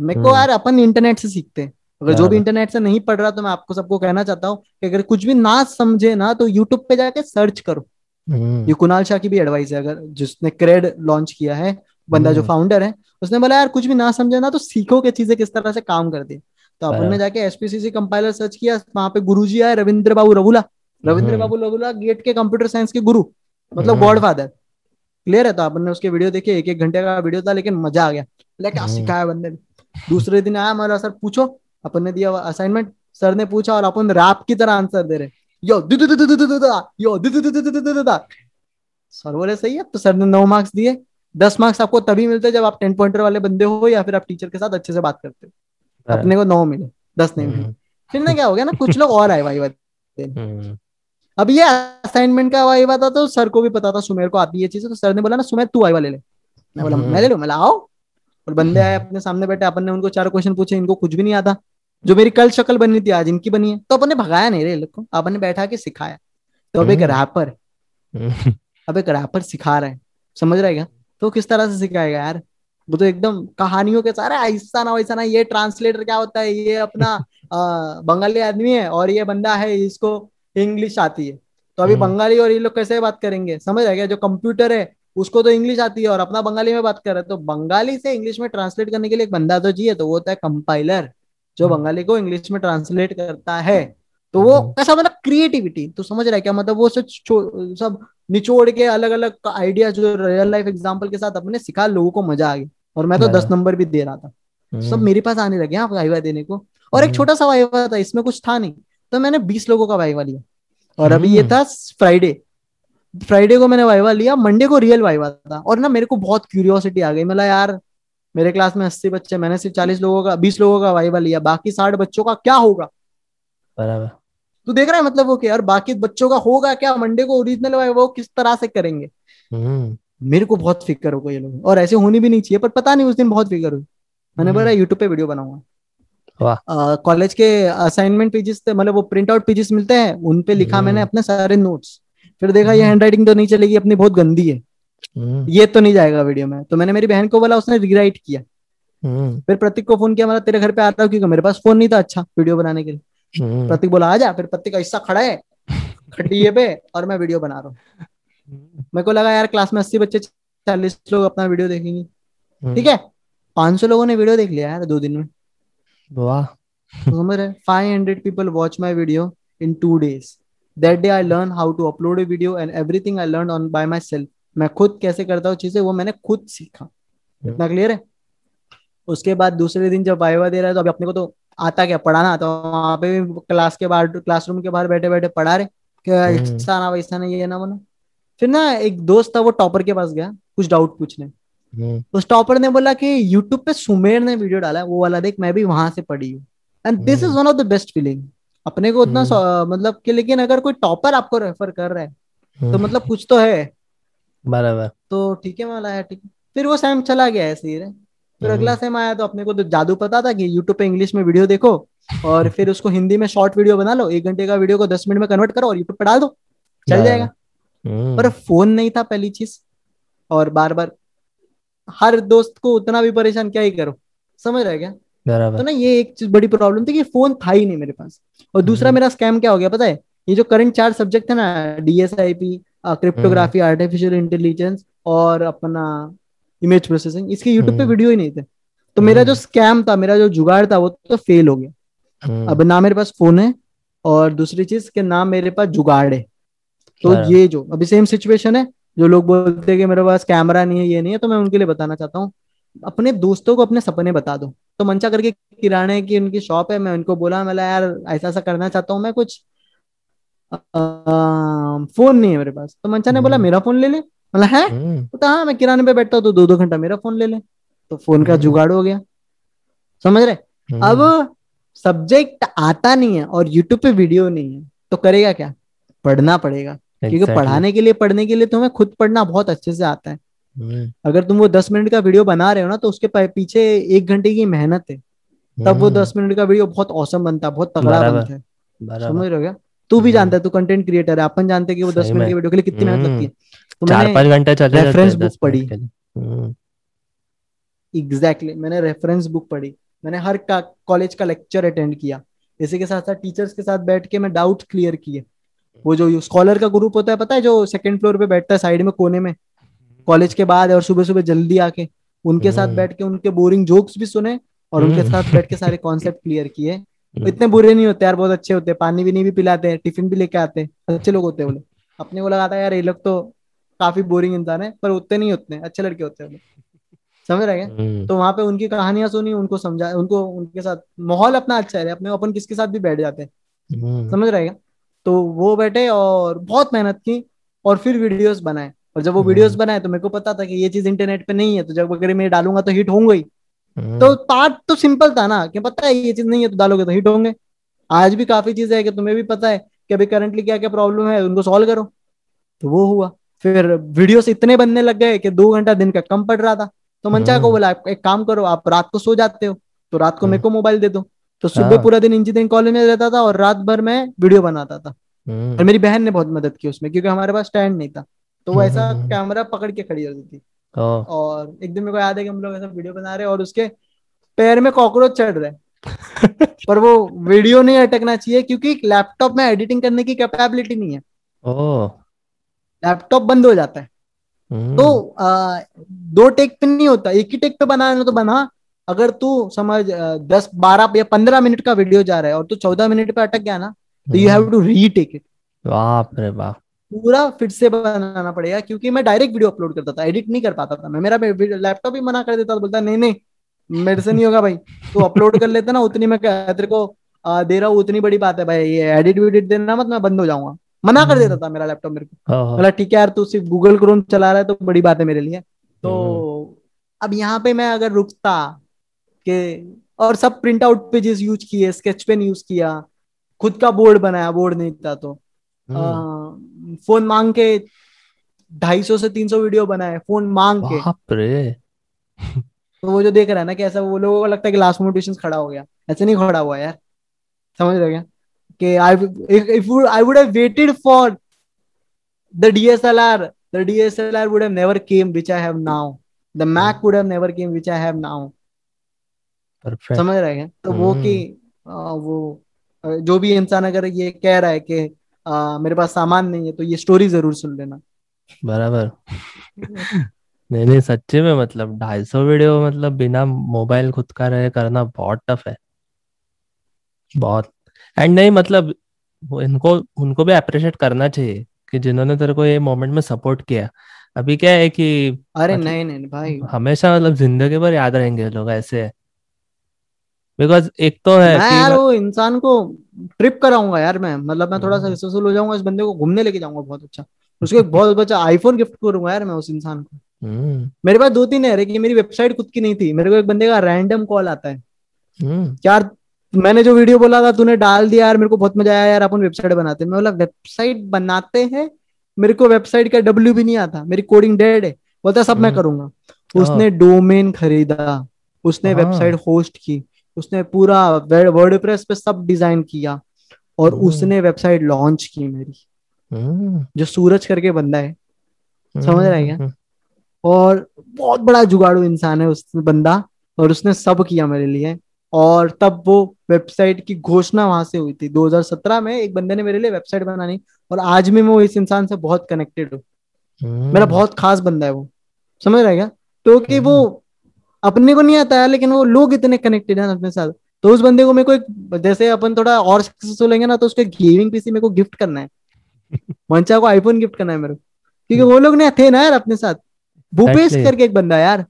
मेरे को यार अपन इंटरनेट से सीखते हैं अगर जो भी इंटरनेट हाँ। से नहीं पढ़ रहा तो मैं आपको सबको कहना चाहता हूँ कि अगर कुछ भी ना समझे ना तो यूट्यूब पे जाके सर्च करो हम्म। ये कुणाल शाह की भी एडवाइस है अगर जिसने क्रेड लॉन्च किया है बंदा जो फाउंडर हम्म। है उसने बोला यार कुछ भी ना समझे ना तो सीखो कि चीजें किस तरह से काम करती है तो अपन ने हाँ। जाके एसपीसीसी कंपाइलर सर्च किया वहां पे गुरु जी आए रविंद्र बाबू रघुला रविंद्र हम्म। बाबू रबूला गेट के कंप्यूटर साइंस के गुरु मतलब गॉड फादर क्लियर है तो अपन ने उसके वीडियो देखे एक एक घंटे का वीडियो था लेकिन मजा आ गया क्या सिखाया बंदे ने दूसरे दिन आया मेरा सर पूछो अपन ने दिया असाइनमेंट सर ने पूछा और अपन रैप की तरह आंसर दे रहे यो यो सर बोले सही है तो सर ने नौ मार्क्स दिए दस मार्क्स आपको तभी मिलते जब आप टेन पॉइंटर वाले बंदे हो या फिर आप टीचर के साथ अच्छे से बात करते हो अपने को नौ मिले दस नहीं मिले फिर ना क्या हो गया ना कुछ लोग और आए भाई बात अब ये असाइनमेंट का वाई बात तो सर को भी पता था सुमेर को आती है चीज तो सर ने बोला ना सुमेर तू आई ले ले मैं बोला मैं ले लू मैं आओ और बंदे आए अपने सामने बैठे अपन ने उनको चार क्वेश्चन पूछे इनको कुछ भी नहीं आता जो मेरी कल शक्ल बनी थी आज इनकी बनी है तो अपन ने भगाया नहीं रे लोग अपन ने बैठा के सिखाया तो अब एक रैपर हम्म। अब एक रैपर सिखा रहे हैं समझ रहे क्या तो किस तरह से सिखाएगा यार वो तो एकदम कहानियों के सारे ऐसा ना वैसा ना ये ट्रांसलेटर क्या होता है ये अपना बंगाली आदमी है और ये बंदा है इसको इंग्लिश आती है तो अभी हम्म। बंगाली और ये लोग कैसे बात करेंगे समझ आएगा जो कंप्यूटर है उसको तो इंग्लिश आती है और अपना बंगाली में बात कर रहे हैं तो बंगाली से इंग्लिश में ट्रांसलेट करने के लिए एक बंदा तो है तो वो होता है कंपाइलर जो हम्म। बंगाली को इंग्लिश में ट्रांसलेट करता है तो वो कैसा हम्म। मतलब क्रिएटिविटी तो समझ रहा है क्या मतलब वो सब सब निचोड़ के अलग अलग आइडिया जो रियल लाइफ एग्जाम्पल के साथ अपने सिखा लोगों को मजा आ गया और मैं तो हाँ। दस नंबर भी दे रहा था हम्म। सब मेरे पास आने लगे आप हाँ, वाइवा देने को और एक छोटा सा वाइवा था इसमें कुछ था नहीं तो मैंने बीस लोगों का वाइवा लिया और अभी ये था फ्राइडे फ्राइडे को मैंने वाइवा लिया मंडे को रियल वाइवा था और ना मेरे को बहुत क्यूरियोसिटी आ गई मतलब यार मेरे क्लास में अस्सी बच्चे मैंने सिर्फ चालीस लोगों का बीस लोगों का वाइवा लिया बाकी साठ बच्चों का क्या होगा बराबर तू देख रहा है मतलब वो क्या बाकी बच्चों का होगा क्या मंडे को ओरिजिनल वाइवा वो किस तरह से करेंगे हम्म। मेरे को बहुत फिक्र होगा ये लोग और ऐसे होनी भी नहीं चाहिए पर पता नहीं उस दिन बहुत फिक्र हुई मैंने हम्म। बोला यूट्यूब पे वीडियो बनाऊंगा कॉलेज के असाइनमेंट पेजेस थे मतलब वो प्रिंट आउट पेजेस मिलते हैं उन पे लिखा हम्म। मैंने अपने सारे नोट्स फिर देखा ये हैंडराइटिंग तो नहीं चलेगी अपनी बहुत गंदी है हम्म। ये तो नहीं जाएगा वीडियो में तो मैंने मेरी बहन को बोला उसने रिराइट किया हम्म। फिर प्रतीक को फोन किया मतलब तेरे घर पे आता क्योंकि मेरे पास फोन नहीं था अच्छा वीडियो बनाने के लिए हम्म। प्रतीक बोला आ जा फिर प्रतीक ऐसा खड़ा है खटिए पे और मैं वीडियो बना रहा हूँ मेरे को लगा यार क्लास में अस्सी बच्चे चालीस लोग अपना वीडियो देखेंगे ठीक है पांच सौ लोगों ने वीडियो देख लिया यार दो दिन में five hundred people watch my video in two days that day I learn how to upload and everything I learn on by myself मैं खुद कैसे करता हूँ चीजें वो मैंने खुद सीखा इतना क्लियर है उसके बाद दूसरे दिन जब वाइवा दे रहा है तो अभी अपने को तो आता क्या पढ़ाना तो वहां पे भी क्लास के बाहर क्लासरूम के बाहर बैठे बैठे पढ़ा रहे ऐसा hmm. ना वैसा ना ये ना बोला फिर ना एक दोस्त था वो टॉपर के पास गया कुछ डाउट पूछने hmm. उस टॉपर ने बोला कि यूट्यूब पे सुमेर ने वीडियो डाला वो वाला देख मैं भी वहां से पढ़ी हूँ and this is one of the best feeling अपने को उतना hmm. मतलब कि लेकिन अगर कोई टॉपर आपको रेफर कर रहा है तो मतलब कुछ तो है बराबर तो है माल आया ठीक फिर वो सैम चला गया ऐसे ही फिर हम्म। अगला सैम आया तो अपने को तो जादू पता था कि यूट्यूब पे इंग्लिश में वीडियो देखो और फिर उसको हिंदी में शॉर्ट वीडियो बना लो एक घंटे का वीडियो को दस मिनट में कन्वर्ट करो और यूट्यूब पे डाल दो चल जाएगा हम्म। पर फोन नहीं था पहली चीज और बार बार हर दोस्त को उतना भी परेशान क्या ही करो समझ रहे क्या तो ना ये एक चीज बड़ी प्रॉब्लम थी कि फोन था ही नहीं मेरे पास और दूसरा हम्म। मेरा स्कैम क्या हो गया पता है ये जो करंट चार सब्जेक्ट है ना डीएसआईपी क्रिप्टोग्राफी आर्टिफिशियल इंटेलिजेंस और अपना इमेज प्रोसेसिंग इसके यूट्यूब पे वीडियो हम्म। ही नहीं थे तो मेरा जो स्कैम हम्म। था मेरा जो जुगाड़ था वो तो फेल हो गया हम्म। अब ना मेरे पास फोन है और दूसरी चीज के ना मेरे पास जुगाड़ है तो हाँ। ये जो अभी सेम सिचुएशन है जो लोग बोलते हैं कि मेरे पास कैमरा नहीं है ये नहीं है तो मैं उनके लिए बताना चाहता हूँ अपने दोस्तों को अपने सपने बता दो तो मंचा करके किराने की उनकी शॉप है मैं उनको बोला मैं यार ऐसा ऐसा करना चाहता हूँ मैं कुछ फोन नहीं है मेरे पास तो मंचा ने बोला हम्म। मेरा फोन ले ले बोला है हम्म। तो हाँ मैं किराने पे बैठता हूँ तो दो दो घंटा मेरा फोन ले ले तो फोन का हम्म। जुगाड़ हो गया समझ रहे अब सब्जेक्ट आता नहीं है और यूट्यूब पे वीडियो नहीं है तो करेगा क्या पढ़ना पड़ेगा क्योंकि पढ़ाने के लिए पढ़ने के लिए तुम्हें खुद पढ़ना बहुत अच्छे से आता है अगर तुम वो दस मिनट का वीडियो बना रहे हो ना तो उसके पीछे एक घंटे की मेहनत है तब वो दस मिनट का वीडियो बहुत औसम बनता है बहुत तगड़ा बनता है समझ रहे हो क्या तू भी हम्म। जानता है तू कंटेंट क्रिएटर है अपन जानते हैं कि वो दस मिनट की वीडियो के लिए कितनी मेहनत लगती है हम्म। तो मैंने चार पांच घंटे चले रेफरेंस बुक पढ़ी एग्जैक्टली हम्म। मैंने रेफरेंस बुक पढ़ी मैंने हर का कॉलेज का लेक्चर अटेंड किया इसी के साथ साथ टीचर्स के साथ बैठ के मैं डाउट क्लियर किए वो जो स्कॉलर का ग्रुप होता है पता है जो सेकंड फ्लोर पे बैठता है साइड में कोने में कॉलेज के बाद और सुबह सुबह जल्दी आके उनके साथ बैठ के उनके बोरिंग जोक्स भी सुने और उनके साथ बैठ के सारे कॉन्सेप्ट क्लियर किए हम्म। इतने बुरे नहीं होते यार बहुत अच्छे होते हैं पानी भी नहीं भी पिलाते हैं टिफिन भी लेके आते अच्छे लोग होते बोले अपने को लगाता है यार ये लोग तो काफी बोरिंग इंसान है पर उतने नहीं होते अच्छे लड़के होते हैं समझ रहे हैं हम्म। तो वहां पे उनकी कहानियां सुनी उनको समझा उनको उनके साथ माहौल अपना अच्छा है अपने अपन किसके साथ भी बैठ जाते हैं हम्म। समझ रहेगा तो वो बैठे और बहुत मेहनत की और फिर वीडियोस बनाए और जब वो वीडियोस बनाए तो मेरे को पता था कि ये चीज इंटरनेट पे नहीं है तो जब अगर मैं डालूंगा तो हिट होंगे ही हम्म। तो पार्ट तो सिंपल था ना कि पता है ये चीज नहीं है तो डालोगे तो हिट होंगे आज भी काफी चीजें है कि तुम्हें भी पता है कि अभी करंटली क्या क्या प्रॉब्लम है उनको सॉल्व करो तो वो हुआ फिर वीडियो इतने बनने लग गए कि दो घंटा दिन का कम पड़ रहा था तो मंचा को हम्म। बोला एक काम करो आप रात को सो जाते हो तो रात को मेरे हम्म। को मोबाइल दे दो तो सुबह हाँ। पूरा दिन इंजीनियरिंग कॉलेज में रहता था और रात भर मैं वीडियो बनाता था और मेरी बहन ने बहुत मदद की उसमें क्योंकि हमारे पास स्टैंड नहीं था तो वो ऐसा कैमरा पकड़ के खड़ी होती थी हाँ। और एक दिन मेरे को याद है कि हम लोग ऐसा वीडियो बना रहे और उसके पैर में कॉकरोच चढ़ रहे पर वो वीडियो नहीं अटकना चाहिए क्योंकि लैपटॉप में एडिटिंग करने की कैपेबिलिटी नहीं है लैपटॉप बंद हो जाता है हम्म। तो आ, दो टेक पे नहीं होता एक ही टेक पे बना तो बना अगर तू समझ दस बारह या पंद्रह मिनट का वीडियो जा रहा है और तू चौदह मिनट पे अटक गया ना तो you have to retake it बाप रे बाप पूरा फिर से बनाना पड़ेगा क्योंकि मैं डायरेक्ट वीडियो अपलोड करता था एडिट नहीं कर पाता था मैं मेरा लैपटॉप ही मना कर देता था बोलता नहीं नहीं मेरे से नहीं होगा भाई तो अपलोड कर लेते ना उतनी मैं तेरे को दे रहा हूँ उतनी बड़ी बात है भाई ये एडिट वीडिट देना मत मैं बंद हो जाऊंगा मना कर देता था मेरा लैपटॉप मेरे को हाँ, हाँ। बोला ठीक है यार तू सिर्फ गूगल क्रोम चला रहा है तो बड़ी बात है मेरे लिए तो हम्म। अब यहाँ पे मैं अगर रुकता के और सब प्रिंट आउट पेजेस यूज किए स्केच पेन यूज किया खुद का बोर्ड बनाया बोर्ड नहीं था तो हम्म। फोन मांग के ढाई सौ से तीन सौ वीडियो बनाए फोन मांग के रे तो वो जो देख रहा है ना कि ऐसा वो लोगों को लगता है कि लास्ट मोटिवेशन खड़ा हो गया ऐसे नहीं खड़ा हुआ यार समझ रहे क्या कि I if I would have waited for the DSLR the DSLR would have never came which I have now the Mac would have never came which I have now Perfect. समझ रहे हैं तो hmm. वो हम्म। कि आ, वो जो भी इंसान अगर ये कह रहा है कि आ, मेरे पास सामान नहीं है तो ये स्टोरी जरूर सुन लेना बराबर नहीं नहीं सच्चे में मतलब ढाई सौ वीडियो मतलब बिना मोबाइल खुद का रहे करना बहुत टफ है बहुत एंड नहीं मतलब इनको उनको भी अप्रिशिएट करना चाहिए कि जिन्होंने तेरे को ये मोमेंट में सपोर्ट किया अभी क्या है कि अरे मतलब, नहीं नहीं भाई हमेशा मतलब जिंदगी भर याद रहेंगे लोग ऐसे है बिकॉज एक तो है मैं यार वो इंसान को ट्रिप कराऊंगा यार मैं मतलब मैं हाँ। थोड़ा सा सक्सेसफुल हो जाऊंगा इस बंदे को घूमने लेके जाऊंगा बहुत अच्छा उसके बहुत अच्छा आईफोन गिफ्ट करूंगा यार मैं उस इंसान को हम्म। मेरे पास दो तीन है कि मेरी वेबसाइट खुद की नहीं थी मेरे को एक बंदे का रैंडम कॉल आता है हम्म। यार मैंने जो वीडियो बोला था तूने डाल दिया यार मेरे को बहुत मजा आया यार अपन वेबसाइट बनाते हैं मैं बोला वेबसाइट बनाते हैं मेरे को वेबसाइट का डब्ल्यू भी नहीं आता मेरी कोडिंग डेड है बोलता सब मैं हम्म। करूंगा हाँ। उसने डोमेन खरीदा उसने वेबसाइट हाँ। होस्ट की उसने पूरा वर्ड प्रेस पे सब डिजाइन किया और hmm. उसने वेबसाइट लॉन्च की मेरी hmm. जो सूरज करके बंदा है hmm. समझ रहे हैं और बहुत बड़ा जुगाड़ू इंसान है उस बंदा और उसने सब किया मेरे लिए और तब वो वेबसाइट की घोषणा वहां से हुई थी 2017 में एक बंदे ने मेरे लिए वेबसाइट बनानी और आज भी मैं वो इस इंसान से बहुत कनेक्टेड हूँ मेरा बहुत खास बंदा है वो समझ रहे क्या तो कि वो अपने को नहीं आता है लेकिन वो लोग इतने कनेक्टेड हैं अपने साथ तो उस बंदे को मेरे को एक जैसे अपन थोड़ा और सक्सेसफुल लेंगे ना तो उसके गेमिंग पीसी मेरे को गिफ्ट करना है मंचा को आईफोन गिफ्ट करना है मेरे को क्योंकि हम्म। वो लोग ने थे ना यार अपने साथ भूपेश करके एक बंदा यार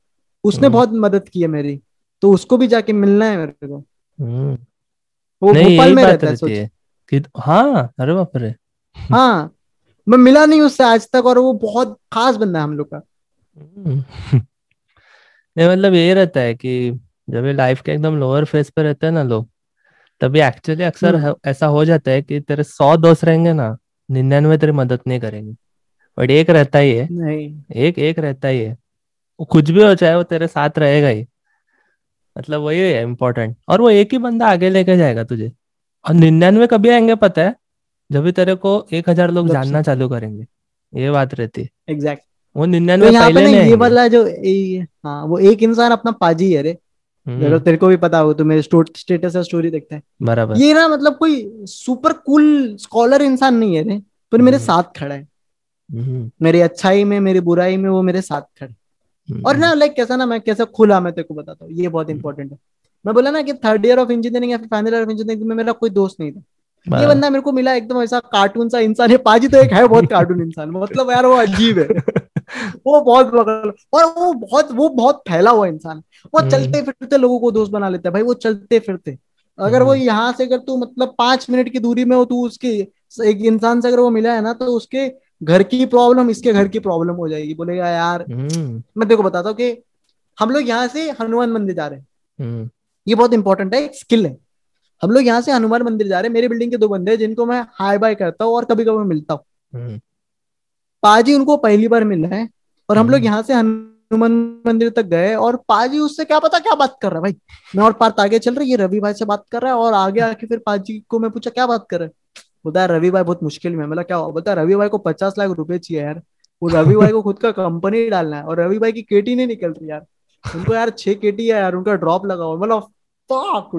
उसने हम्म। बहुत मदद की है मेरी तो उसको भी जाके मिलना है मेरे को हम्म। वो भोपाल में रहता है सोच तो, हाँ अरे बाप रे हाँ मैं मिला नहीं उससे आज तक और वो बहुत खास बंदा है हम लोग का नहीं मतलब ये रहता है कि जब ये लाइफ के एकदम लोअर फेज पे रहते हैं ना लोग तभी एक्चुअली अक्सर हम्म। ऐसा हो जाता है कि तेरे सौ दोस्त रहेंगे ना निन्यानवे तेरी मदद नहीं करेंगे बट एक रहता ही है एक एक रहता ही है वो कुछ भी हो चाहे वो तेरे साथ रहेगा ही मतलब वही है इम्पोर्टेंट और वो एक ही बंदा आगे लेके जाएगा तुझे और निन्यानवे कभी आएंगे पता है जब भी तेरे को एक हजार लोग जानना चालू करेंगे ये बात रहती है एग्जैक्ट वो निन्यानवे तो पहले पे ये वाला जो हाँ वो एक इंसान अपना पाजी है रे चलो हम्म। तेरे को भी पता हो तो मेरे स्टेटस या स्टोरी देखता है बराबर ये ना मतलब कोई सुपर कूल स्कॉलर इंसान नहीं है रे पर मेरे हम्म। साथ खड़ा है हम्म। मेरी अच्छाई में मेरी बुराई में वो मेरे साथ खड़े और ना लाइक कैसा ना मैं कैसा खुला मैं तेरे को बताता हूँ ये बहुत इंपॉर्टेंट है मैं बोला ना कि थर्ड ईयर ऑफ इंजीनियरिंग या फिर फाइनल ईयर ऑफ इंजीनियरिंग में मेरा कोई दोस्त नहीं था ये बंदा मेरे को मिला एकदम ऐसा कार्टून सा इंसान है पाजी तो एक है बहुत कार्टून इंसान मतलब यार वो अजीब है वो बहुत बगल और वो बहुत वो बहुत फैला हुआ इंसान वो हम्म। चलते फिरते लोगों को दोस्त बना लेता है भाई वो चलते फिरते अगर वो हम्म। यहाँ से अगर तू मतलब पांच मिनट की दूरी में हो तू उसके एक इंसान से अगर वो मिला है ना तो उसके घर की प्रॉब्लम इसके घर की प्रॉब्लम हो जाएगी बोलेगा यार हम्म। मैं देखो बताता हूँ कि हम लोग यहाँ से हनुमान मंदिर जा रहे हैं ये बहुत इंपॉर्टेंट है एक स्किल है हम लोग यहाँ से हनुमान मंदिर जा रहे हैं मेरे बिल्डिंग के दो बंदे हैं जिनको मैं हाई बाय करता हूँ और कभी कभी मिलता हूँ पाजी उनको पहली बार मिला है और हम लोग हम्म। यहाँ से हनुमान मंदिर तक गए और पाजी उससे क्या पता क्या बात कर रहा है भाई मैं और पार्थ आगे चल रही है रवि भाई से बात कर रहा है और आगे आके फिर पाजी को मैं पूछा क्या बात कर रहा है बोलता रवि भाई बहुत मुश्किल में मतलब क्या बोलता रवि भाई को पचास लाख रुपए चाहिए यार वो रवि भाई को खुद का कंपनी डालना है और रवि भाई की केटी नहीं निकल रही यार उनको यार छह केटी है यार उनका ड्रॉप लगा हुआ मतलब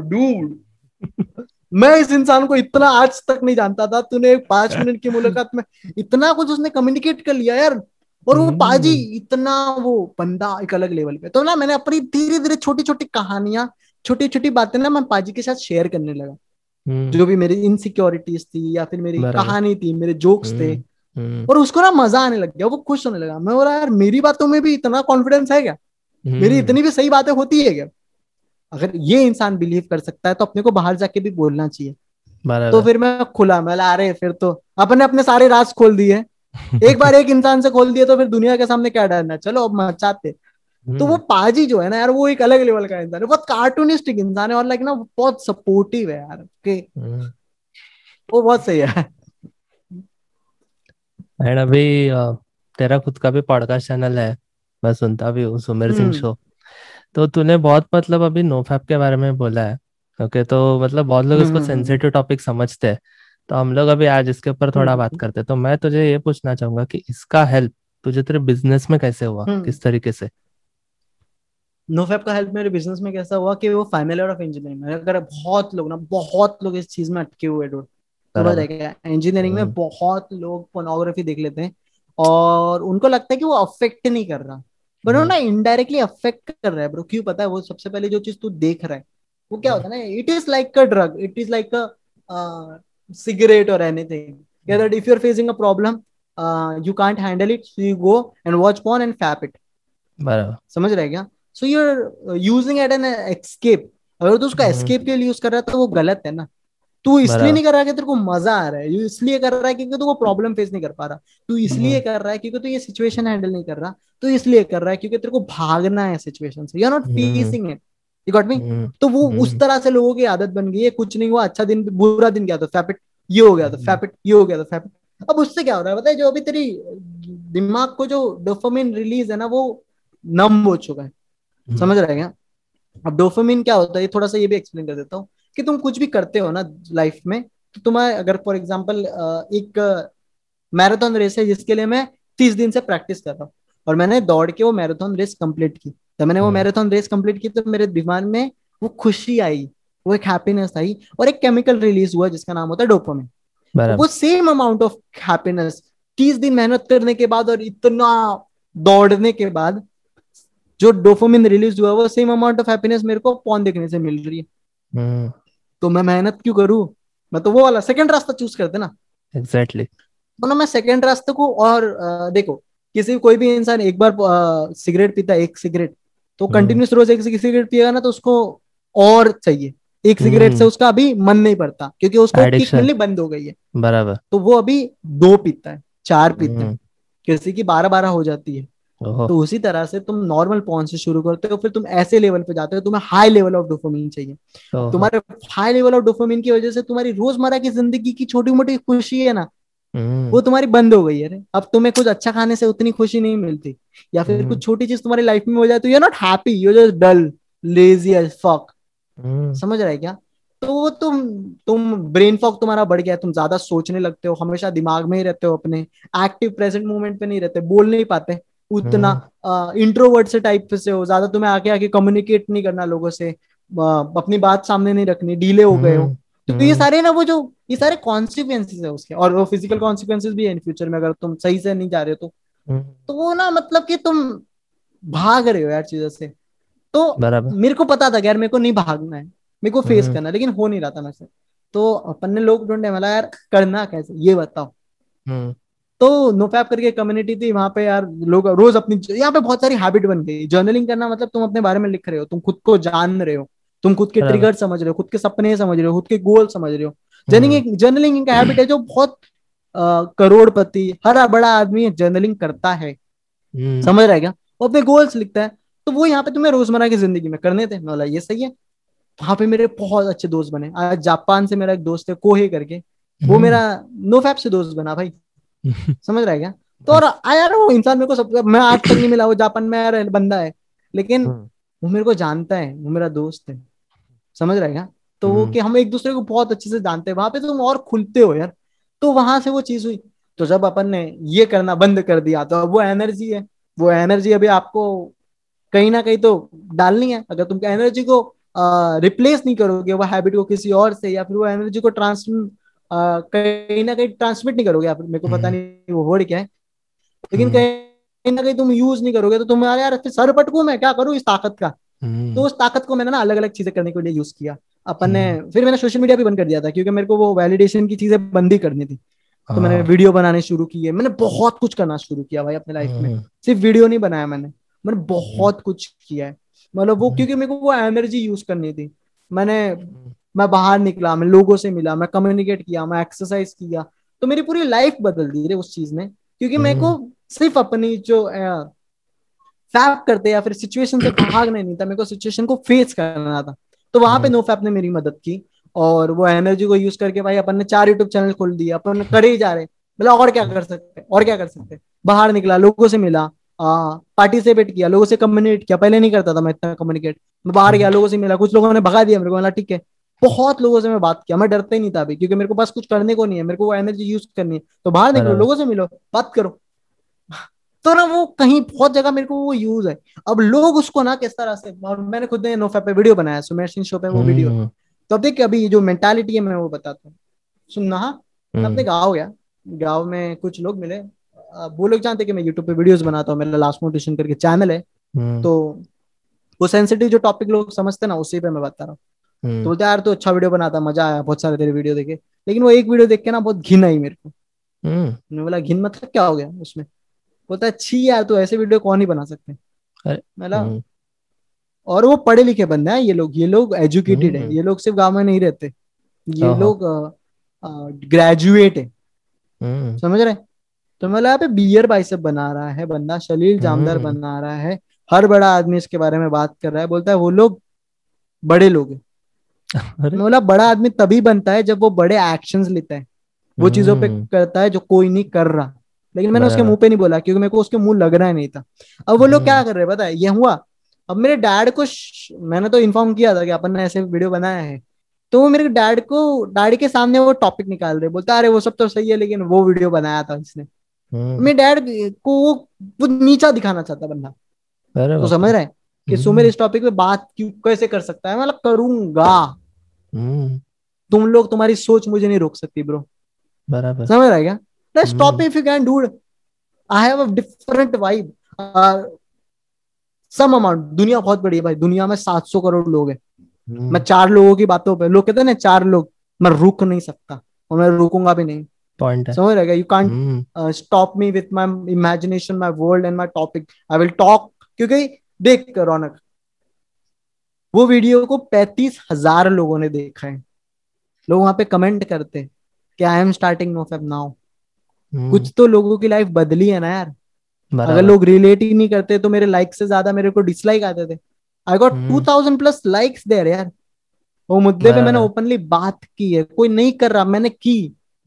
मैं इस इंसान को इतना आज तक नहीं जानता था तूने पांच मिनट की मुलाकात में इतना कुछ उसने कम्युनिकेट कर लिया यार और वो पाजी हम्म। इतना वो बंदा एक अलग लेवल पे तो ना मैंने अपनी धीरे धीरे छोटी छोटी कहानियां छोटी छोटी बातें ना मैं पाजी के साथ शेयर करने लगा हम्म। जो भी मेरी इनसिक्योरिटीज थी या फिर मेरी कहानी थी मेरे जोक्स थे हम्म, और उसको ना मजा आने लग गया वो खुश होने लगा मैं बोला यार मेरी बातों में भी इतना कॉन्फिडेंस है क्या मेरी इतनी भी सही बातें होती है क्या अगर ये इंसान बिलीव कर सकता है तो अपने को बाहर जाके भी बोलना चाहिए तो फिर मैं खुला मैं अरे फिर तो अपने अपने सारे राज खोल दिए एक बार एक इंसान से खोल दिए तो फिर दुनिया के सामने क्या डरना चलो अब मचाते हम्म। तो वो पाजी जो है ना यार वो एक अलग लेवल का इंसान है बहुत कार्टूनिस्टिक इंसान है और लाइक ना बहुत सपोर्टिव है यार के हम्म। वो बहुत सही है एंड अभी तेरा खुद का भी पॉडकास्ट चैनल है मैं सुनता भी हूँ सुमेर सिंह शो हम्म। तो तूने बहुत मतलब अभी नोफैप के बारे में बोला है ओके तो मतलब बहुत लोग इसको सेंसिटिव हम्म, टॉपिक हम्म, हम्म। समझते हैं तो हम लोग अभी आज इसके ऊपर थोड़ा बात करते हैं तो मैं तुझे ये पूछना चाहूंगा कि इसका हेल्प तुझे तेरे बिजनेस में कैसे हुआ किस तरीके से नोफेप का हेल्प मेरे बिजनेस में कैसा हुआ कि वो फाइनल ईयर ऑफ इंजीनियरिंग में अगर बहुत लोग ना बहुत लोग इस चीज में अटके हुए डोड इंजीनियरिंग में बहुत लोग पोर्नोग्राफी देख लेते हैं और उनको लगता है कि वो अफेक्ट नहीं कर रहा बट वो हम्म। ना इनडायरेक्टली अफेक्ट कर रहा है ब्रो क्यों पता है वो सबसे पहले जो चीज तू देख रहा है वो क्या हम्म। होता है ना it is like a drug it is like a cigarette और एनीथिंग या that if you are facing a problem you can't handle it so you go and watch porn and fap it बराबर समझ रहे क्या so you are using at an escape अगर तू उसका escape हम्म। के लिए यूज कर रहा है तो वो गलत है ना तू इसलिए नहीं कर रहा है कि तेरे को मजा आ रहा है इसलिए कर रहा है क्योंकि तू वो प्रॉब्लम फेस नहीं कर पा रहा तू हम्म। इसलिए कर रहा है क्योंकि तू ये सिचुएशन हैंडल नहीं कर रहा तू इसलिए कर रहा है क्योंकि तेरे को भागना है सिचुएशन से you are not facing it you got me तो वो उस हम्म। तरह से लोगों की आदत बन गई है कुछ नहीं हुआ अच्छा दिन बुरा दिन क्या तो फैपिट ये हो गया तो फैपिट हम्म। ये हो गया तो फैपिट अब उससे क्या हो रहा है बताए जो अभी तेरी दिमाग को जो डोफोमिन रिलीज है ना वो नम हो चुका है समझ रहे हैं क्या अब डोफोमिन क्या होता है थोड़ा सा ये भी एक्सप्लेन कर देता हूँ कि तुम कुछ भी करते हो ना लाइफ में तो तुम्हें अगर फॉर एग्जाम्पल एक मैराथन रेस है जिसके लिए मैं तीस दिन से प्रैक्टिस कर रहा हूँ और मैंने दौड़ के वो मैराथन रेस कंप्लीट की तो मैंने वो मैराथन रेस कंप्लीट की तो मेरे दिमाग में वो खुशी आई वो एक हैप्पीनेस आई और एक केमिकल रिलीज हुआ जिसका नाम होता है डोपोमिन वो सेम अमाउंट ऑफ हैप्पीनेस तीस दिन मेहनत करने के बाद और इतना दौड़ने के बाद जो डोपोमिन रिलीज हुआ वो सेम अमाउंट ऑफ हैप्पीनेस मेरे को पौन देखने से मिल रही है हम्म। तो मैं मेहनत क्यों करूँ मैं तो वो वाला सेकेंड रास्ता चूज करते ना एग्जैक्टली exactly. तो मैं सेकेंड रास्ते को और देखो किसी कोई भी इंसान एक बार सिगरेट पीता है एक सिगरेट तो कंटिन्यूस हम्म। रोज एक सिगरेट पिएगा ना तो उसको और चाहिए एक सिगरेट हम्म। से उसका अभी मन नहीं पड़ता क्योंकि उसको मिलनी बंद हो गई है बराबर तो वो अभी दो पीता है चार पीता है हम्म। किसी की बारह बारह हो जाती है तो उसी तरह से तुम नॉर्मल पॉन से शुरू करते हो फिर तुम ऐसे लेवल पे जाते हो तुम्हें हाई लेवल ऑफ डोफोमिन चाहिए तुम्हारे हाई लेवल ऑफ डोफोमिन की वजह से तुम्हारी रोजमर्रा की जिंदगी की छोटी मोटी खुशी है ना हम्म। वो तुम्हारी बंद हो गई है अब तुम्हें कुछ अच्छा खाने से उतनी खुशी नहीं मिलती या फिर हम्म। कुछ छोटी चीज तुम्हारी लाइफ में हो जाए तो you not happy you just dull lazy as fuck समझ रहे क्या तो वो तुम तुम ब्रेन फॉग तुम्हारा बढ़ गया तुम ज्यादा सोचने लगते हो हमेशा दिमाग में ही रहते हो अपने एक्टिव प्रेजेंट मूवमेंट पे नहीं रहते बोल नहीं पाते उतना इंट्रोवर्ट हम्म। से टाइप से हो ज्यादा तुम्हें आके आके कम्युनिकेट नहीं करना लोगों से अपनी बात सामने नहीं रखनी डीले हो गए हो हम्म। तो ये हम्म। सारे ना वो जो ये सारे कॉन्सिक्वेंसेज है उसके और वो फिजिकल कॉन्सिक्वेंसेज भी है इन फ्यूचर में अगर तुम सही से नहीं जा रहे हो तो तो वो ना मतलब कि तुम भाग रहे हो यार चीजों से तो मेरे को पता था यार मेरे को नहीं भागना है मेरे को फेस करना लेकिन हो नहीं रहा था मैं से तो अपन ने लोग ढूंढे मतलब यार करना कैसे ये बताओ तो नोफैप करके कम्युनिटी थी वहां पे यार लोग रोज अपनी यहाँ पे बहुत सारी हैबिट बन गई जर्नलिंग करना मतलब तुम अपने बारे में लिख रहे हो तुम खुद को जान रहे हो तुम खुद के ट्रिगर समझ रहे हो खुद के सपने समझ रहे हो खुद के गोल समझ रहे हो जर्निंग हम्म। एक जर्नलिंग एक हैबिट है जो बहुत करोड़पति हर बड़ा आदमी जर्नलिंग करता है हम्म। समझ रहा है क्या वो अपने गोल्स लिखता है तो वो यहाँ पे तुम्हें रोजमर्रा की जिंदगी में करने थे बोला ये सही है वहां पे मेरे बहुत अच्छे दोस्त बने आज जापान से मेरा एक दोस्त है कोहे करके वो हम्म। मेरा नोफैप से दोस्त बना भाई समझ रहा है क्या तो और यार वो इंसान मेरे को सब मैं आज तक नहीं मिला वो जापान में यार बंदा है लेकिन हाँ। वो मेरे को जानता है वो मेरा दोस्त है समझ रहा है क्या तो वो हम्म। कि हम एक दूसरे को बहुत अच्छे से जानते हैं वहां पे तुम और खुलते हो यार तो वहां से वो चीज हुई तो जब अपन ने ये करना बंद कर दिया तो अब वो एनर्जी है वो एनर्जी अभी आपको कहीं ना कहीं तो डालनी है अगर तुम एनर्जी को रिप्लेस नहीं करोगे वो हैबिट को किसी और से या फिर वो एनर्जी को ट्रांसफर कहीं ना कहीं ट्रांसमिट नहीं करोगे आप मेरे को पता हम्म। नहीं वो वर्ड क्या है लेकिन हम्म। कहीं ना कहीं तुम यूज नहीं करोगे तो तुम्हारे यार सर पटकू मैं क्या करूँ इस ताकत का हम्म। तो उस ताकत को मैंने ना अलग अलग चीजें करने के लिए यूज किया अपन ने फिर मैंने सोशल मीडिया भी बंद कर दिया था क्योंकि मेरे को वो वैलिडेशन की चीजें बंद ही करनी थी तो मैंने वीडियो हाँ। बनाने शुरू किए मैंने बहुत कुछ करना शुरू किया भाई अपने लाइफ में सिर्फ वीडियो नहीं बनाया मैंने मैंने बहुत कुछ किया है मतलब वो क्योंकि मेरे को वो एनर्जी यूज करनी थी मैंने मैं बाहर निकला मैं लोगों से मिला मैं कम्युनिकेट किया मैं एक्सरसाइज किया तो मेरी पूरी लाइफ बदल दी रे उस चीज ने क्योंकि मेरे को हम्म। सिर्फ अपनी जो फैप करते या फिर सिचुएशन से भाग नहीं था मेरे को सिचुएशन को फेस करना था तो वहां पे नो हम्म। फैप ने मेरी मदद की और वो एनर्जी को यूज करके भाई अपन ने चार यूट्यूब चैनल खोल दिया अपन करे ही जा रहे मतलब और क्या कर सकते और क्या कर सकते बाहर निकला लोगों से मिला पार्टिसिपेट किया लोगों से कम्युनिकेट किया पहले नहीं करता था मैं इतना कम्युनिकेट मैं बाहर गया लोगों से मिला कुछ लोगों ने भगा दिया मेरे को बोला ठीक है बहुत लोगों से मैं बात किया मैं डरता ही नहीं था अभी क्योंकि मेरे को पास कुछ करने को नहीं है मेरे को वो एनर्जी यूज करनी है तो बाहर निकलो लोगों से मिलो बात करो तो ना वो कहीं बहुत जगह मेरे को वो यूज है अब लोग उसको ना किस तरह से और मैंने खुद ने नोफे पे वीडियो बनाया सुमेर सिंह शो पे वो वीडियो हम्म। तो अब देखिए अभी जो मेंटालिटी है मैं वो बताता हूँ सुनना हाँ अपने हम्म। गाँव गया गाँव में कुछ लोग मिले वो लोग जानते कि मैं यूट्यूब पे वीडियोस बनाता हूँ मेरा लास्ट मोटिवेशन करके चैनल है हम्म। तो वो सेंसिटिव जो टॉपिक लोग समझते ना उसी पे मैं बता रहा हूँ तो हम्म। बोलते यार तू तो अच्छा वीडियो बनाता मजा आया बहुत सारे तेरे वीडियो देखे लेकिन वो एक वीडियो देख के ना बहुत घिन आई मेरे को हम्म। मैंने बोला घिन मतलब क्या हो गया उसमें बोलता छी यार तू ऐसे वीडियो कौन ही बना सकते मतलब और वो पढ़े लिखे बंदे हैं ये लोग ये लोग एजुकेटेड है ये लोग सिर्फ गांव में नहीं रहते ये लोग ग्रेजुएट है समझ रहे तो मतलब यहाँ पे बियर बाइसेप बना रहा है बंदा शलील जामदार बना रहा है हर बड़ा आदमी इसके बारे में बात कर रहा है बोलता है वो लोग बड़े लोग हैं बोला मतलब बड़ा आदमी तभी बनता है जब वो बड़े एक्शन लेता है वो चीजों पे हम्म। करता है जो कोई नहीं कर रहा लेकिन मैंने उसके मुंह पे नहीं बोला क्योंकि मेरे को उसके मुंह लग रहा नहीं था अब वो लोग क्या हम्म। कर रहे हैं पता है ये हुआ अब मेरे डैड को मैंने तो इन्फॉर्म किया था कि अपन ने ऐसे वीडियो बनाया है तो वो मेरे डैड को डैड के सामने वो टॉपिक निकाल रहे बोलता अरे वो सब तो सही है लेकिन वो वीडियो बनाया था इसने हम्म। मेरे डैड को वो, वो नीचा दिखाना चाहता बंदा तो समझ रहे हैं कि सुमेर इस टॉपिक पे बात क्यों कैसे कर सकता है मतलब करूंगा हम्म। तुम लोग तुम्हारी सोच मुझे नहीं रोक सकती ब्रो बराबर समझ क्या let's stop if you can do I have a different vibe some amount दुनिया बहुत बड़ी है भाई दुनिया में 700 करोड़ लोग हैं hmm. मैं चार लोगों की बातों पे लोग कहते हैं ना चार लोग मैं रुक नहीं सकता और मैं रुकूंगा भी नहीं पॉइंट समझ रहेगा you can't stop me with my imagination my world and my topic I will talk क्योंकि देख रौनक वो वीडियो को पैंतीस हजार लोगों ने देखा है लोग वहां पे कमेंट करते हैं कि I am starting no fap now कुछ तो लोगों की लाइफ बदली है ना यार अगर लोग रिलेट ही नहीं करते तो मेरे लाइक से ज्यादा मेरे को डिसलाइक आते थे I got two thousand plus likes there यार वो मुद्दे पे मैंने ओपनली बात की है कोई नहीं कर रहा मैंने की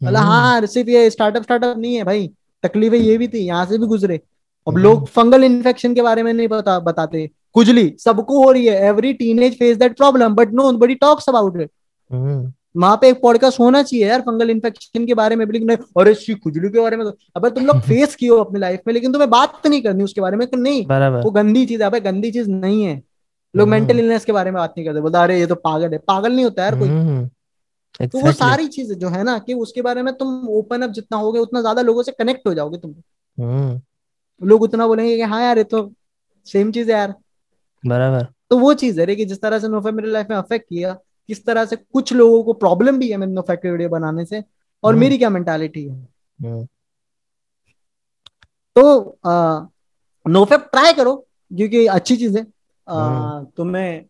मतलब हाँ सिर्फ ये स्टार्टअप स्टार्टअप नहीं है भाई तकलीफें ये भी थी यहाँ से भी गुजरे अब हम्म। लोग फंगल इन्फेक्शन के बारे में नहीं बता बताते खुजली सबको हो रही है every teenage face that problem but nobody talks about it वहां पे एक पॉडकास्ट होना चाहिए यार फंगल इन्फेक्शन के बारे में नहीं और खुजली के बारे में तो, अब तुम लोग फेस किए हो अपने लाइफ में लेकिन तुम्हें बात तो नहीं करनी उसके बारे में तो नहीं वो गंदी चीज है गंदी चीज नहीं है लोग मेंटल हम्म। इलनेस के बारे में बात नहीं करते बोलता अरे ये तो पागल है पागल नहीं होता यार कोई Exactly. हम्म। तो वो सारी चीज जो है ना कि उसके बारे में तुम ओपन अप जितना होगे उतना ज्यादा लोगों से कनेक्ट हो जाओगे तुम हम्म। लोग उतना बोलेंगे कि हाँ यार ये तो सेम चीज है यार बराबर तो वो चीज है कि जिस तरह से नोफे मेरे लाइफ में अफेक्ट किया किस तरह से कुछ लोगों को प्रॉब्लम भी है मैंने नोफेड वीडियो बनाने से और हम्म। मेरी क्या मेंटालिटी है हम्म। तो नोफे ट्राई करो क्योंकि अच्छी चीज है हम्म। तुम्हें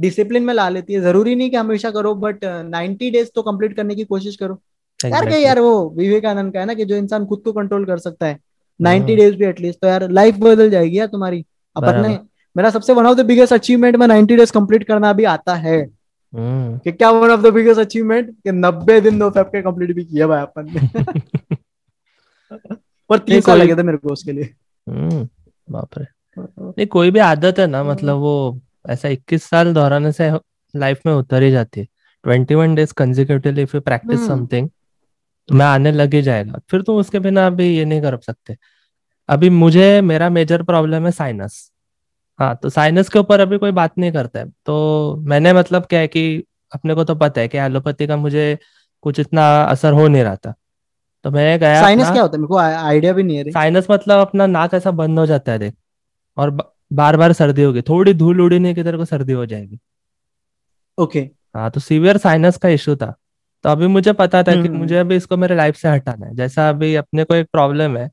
डिसिप्लिन में ला लेती है जरूरी नहीं कि हमेशा करो बट नाइनटी डेज तो कंप्लीट करने की कोशिश करो यार क्या यार वो विवेकानंद का है ना कि जो इंसान खुद को कंट्रोल कर सकता है नाइनटी डेज भी एटलीस्ट तो यार लाइफ बदल जाएगी यार तुम्हारी अपन ने मेरा सबसे one of the biggest achievement में नाइनटी डेज कंप्लीट करना भी आता है हम्म। कि क्या one of the biggest achievement कि नब्बे दिन दो फैप के कंप्लीट भी किया भाई अपन ने पर तीन साल लगे थे मेरे को उसके लिए हम्म, बाप रे नहीं कोई भी आदत है ना मतलब वो ऐसा 21 साल दोहराने से लाइफ में उतर ही जाती है 21 days consecutively if you practice something मैं आने लग ही जाएगा फिर तुम उसके बिना अभी ये नहीं कर सकते अभी मुझे मेरा मेजर प्रॉब्लम है साइनस हाँ तो साइनस के ऊपर अभी कोई बात नहीं करता है तो मैंने मतलब क्या है कि अपने को तो पता है कि एलोपैथी का मुझे कुछ इतना असर हो नहीं रहा था तो मैं गया साइनस क्या होता है मेरे को आइडिया भी नहीं है साइनस मतलब अपना नाक ऐसा बंद हो जाता है देख और बार बार सर्दी होगी थोड़ी धूल उड़ी की तरह को सर्दी हो जाएगी ओके हाँ तो सीवियर साइनस का इश्यू था तो अभी मुझे पता था कि हम्म। मुझे अभी इसको मेरे लाइफ से हटाना है जैसा अभी अपने को एक प्रॉब्लम है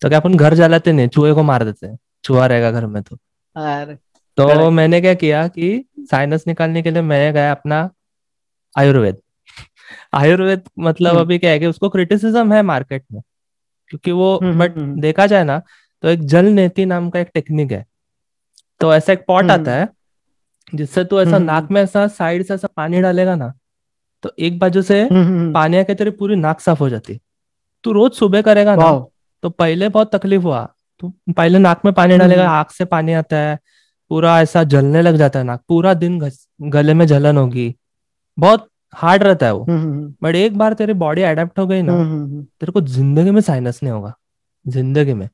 तो क्या अपन घर जलाते नहीं चूहे को मार देते हैं चूहा रहेगा घर में तो अरे तो मैंने क्या किया कि साइनस निकालने के लिए मैं गया अपना आयुर्वेद आयुर्वेद मतलब हम्म। अभी क्या है कि उसको क्रिटिसिज्म है मार्केट में क्योंकि वो बट हम्म, हम्म, देखा जाए ना तो एक जल नेति नाम का एक टेक्निक है तो ऐसा एक पॉट आता है जिससे तू ऐसा नाक में ऐसा साइड से ऐसा पानी डालेगा ना तो एक बाजू से पानी आके तेरी पूरी नाक साफ हो जाती तू रोज सुबह करेगा ना तो पहले बहुत तकलीफ हुआ तो पहले नाक में पानी डालेगा हम्म। आग से पानी आता है पूरा ऐसा जलने लग जाता है नाक पूरा दिन गले में जलन होगी बहुत हार्ड रहता है वो हम्म, हम्म, बट एक बार तेरी बॉडी अडेप्ट हो गई ना तेरे को जिंदगी में साइनस नहीं होगा जिंदगी में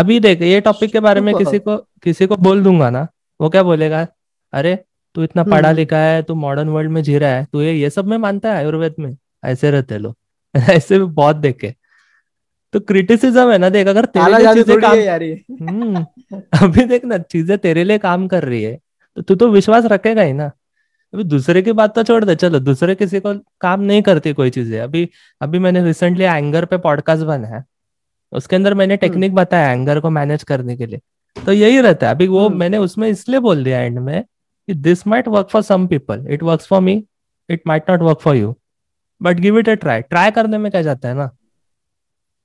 अभी देख ये टॉपिक के बारे में किसी को किसी को बोल दूंगा ना वो क्या बोलेगा अरे तू इतना पढ़ा लिखा है तू मॉडर्न वर्ल्ड में जी रहा है तू ये ये सब में मानता है आयुर्वेद में ऐसे रहते लोग ऐसे भी बहुत देखे तो क्रिटिसिज्म है ना देख अगर तेरे लिए चीजें काम हम्म, अभी देख ना चीजें तेरे लिए काम कर रही है तो तू तो विश्वास रखेगा ही ना अभी दूसरे की बात तो छोड़ दे चलो दूसरे किसी को काम नहीं करती कोई चीजें अभी अभी मैंने रिसेंटली एंगर पे पॉडकास्ट बना है उसके अंदर मैंने टेक्निक हम्म। बताया एंगर को मैनेज करने के लिए तो यही रहता है अभी वो हम्म। मैंने उसमें इसलिए बोल दिया एंड में कि this might work for some people it work for me it might not work for you but give it a try try करने में क्या जाता है ना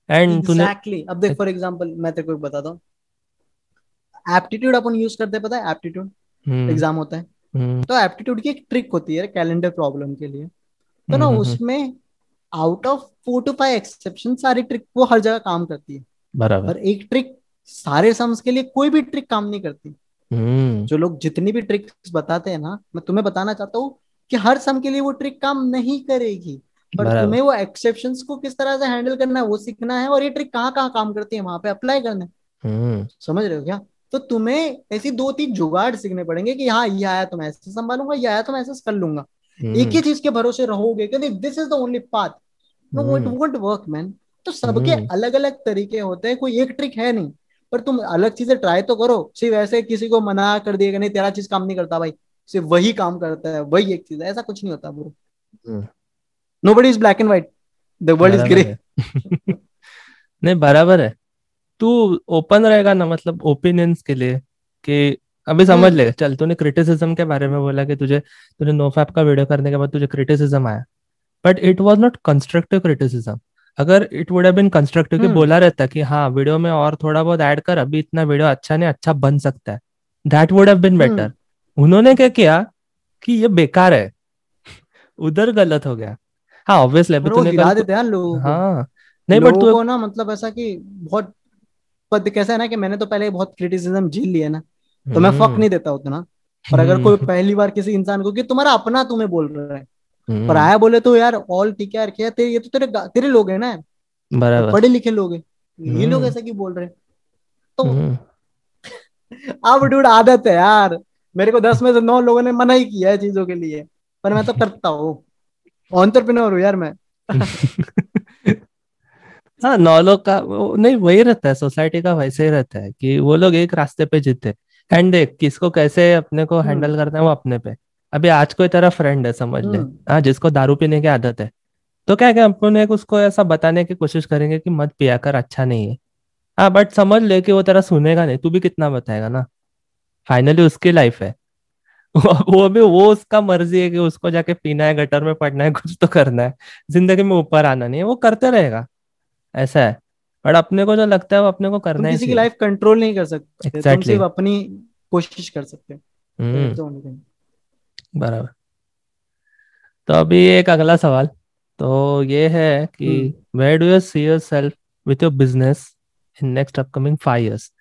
एंड exactly. तूने अब देख फॉर एग्जांपल मैं तेरे को बताता हूँ एप्टीट्यूड अपन यूज करते पता है एप्टीट्यूड एग्जाम हम्म। होता है हम्म। तो एप्टीट्यूड की एक ट्रिक होती है कैलेंडर प्रॉब्लम के लिए तो ना हम्म, उसमें out of four to five exception सारी ट्रिक वो हर जगह काम करती है बराबर और एक ट्रिक सारे सम्स के लिए कोई भी ट्रिक काम नहीं करती जो लोग जितनी भी ट्रिक्स बताते हैं ना मैं तुम्हें बताना चाहता हूँ कि हर सम के लिए वो ट्रिक काम नहीं करेगी पर तुम्हें वो एक्सेप्शन को किस तरह से हैंडल करना है वो सीखना है और ये ट्रिक कहाँ कहाँ काम करती है वहां पे अप्लाई करना है हम्म। समझ रहे हो क्या तो तुम्हें ऐसी दो तीन जुगाड़ सीखने पड़ेंगे कि हाँ ये आया तो मैं ऐसे संभालूंगा ये आया तो मैं ऐसे कर लूंगा हम्म। एक ही चीज के भरोसे रहोगे क्योंकि this is the only path no it won't work man तो सबके हम्म। अलग अलग तरीके होते हैं कोई एक ट्रिक है नहीं पर तुम अलग चीजें ट्राई तो करो सिर्फ ऐसे किसी को मना कर दिएगा नहीं तेरा चीज काम नहीं करता भाई सिर्फ वही काम करता है वही एक चीज है ऐसा कुछ नहीं होता bro nobody is black and white the world is grey नहीं बराबर है तू ओपन रहेगा ना मतलब ओपिनियंस के लिए कि अभी समझ हम्म। ले चल तूने क्रिटिसिज्म के बारे में बोला कि तुझे तूने नोफैप का वीडियो करने के बाद तुझे क्रिटिसिज्म आया but it was not constructive criticism अगर it would have been constructive कि हम्म। बोला रहता कि हाँ वीडियो में और थोड़ा बहुत ऐड कर अभी इतना वीडियो अच्छा नहीं अच्छा बन सकता है that would have been better उन्होंने क्या किया कि ये बेकार है उधर गलत हो गया हाँ ऑब्वियसली अभी तूने गिरा देते हैं लोगों हाँ नहीं बट तू को ना मतलब ऐसा कि बहुत पद कैसा है ना कि मैंने तो पहले बहुत क्रिटिसिज्म झेल लिया ना तो मैं फक हम्म। नहीं देता उतना पर अगर कोई हम्म। पहली बार किसी इंसान को कि तुम्हारा अपना तुम्हें बोल रहा है पर हम्म। आया बोले तो यार ऑल ठीक है यार क्या तेरे ये तो तेरे तेरे लोग हैं ना बराबर पढ़े लिखे लोग हैं ये लोग ऐसा क्यों बोल रहे हैं तो अब डूड आदत है यार मेरे को दस में से नौ लोगों ने मना ही किया है चीजों के लिए पर मैं तो करता हूँ ऑन्टरप्रिनोर हूँ यार मैं हाँ नौ लोग का नहीं वही रहता है सोसाइटी का वैसे ही रहता है कि वो लोग एक रास्ते पे जीते एंड देख किसको कैसे अपने को हैंडल हम्म। करना है वो अपने पे अभी आज कोई तेरा फ्रेंड है समझ ले हम्म। हाँ जिसको दारू पीने की आदत है तो क्या क्या अपन एक उसको ऐसा बताने की कोशिश करेंगे कि मत पिया कर अच्छा नहीं है हाँ बट समझ ले कि वो तेरा सुनेगा नहीं तू भी कितना बताएगा ना फाइनली उसकी लाइफ है वो भी वो उसका मर्जी है कि उसको जाके पीना है गटर में पड़ना है कुछ तो करना है जिंदगी में ऊपर आना नहीं है वो करते रहेगा ऐसा है बट अपने को जो लगता है वो अपने को करना है किसी की लाइफ कंट्रोल नहीं कर सकते exactly. तुम सिर्फ अपनी कोशिश कर सकते हैं हम्म। बराबर तो अभी एक अगला सवाल तो ये है कि where do you see yourself with your business in next upcoming five years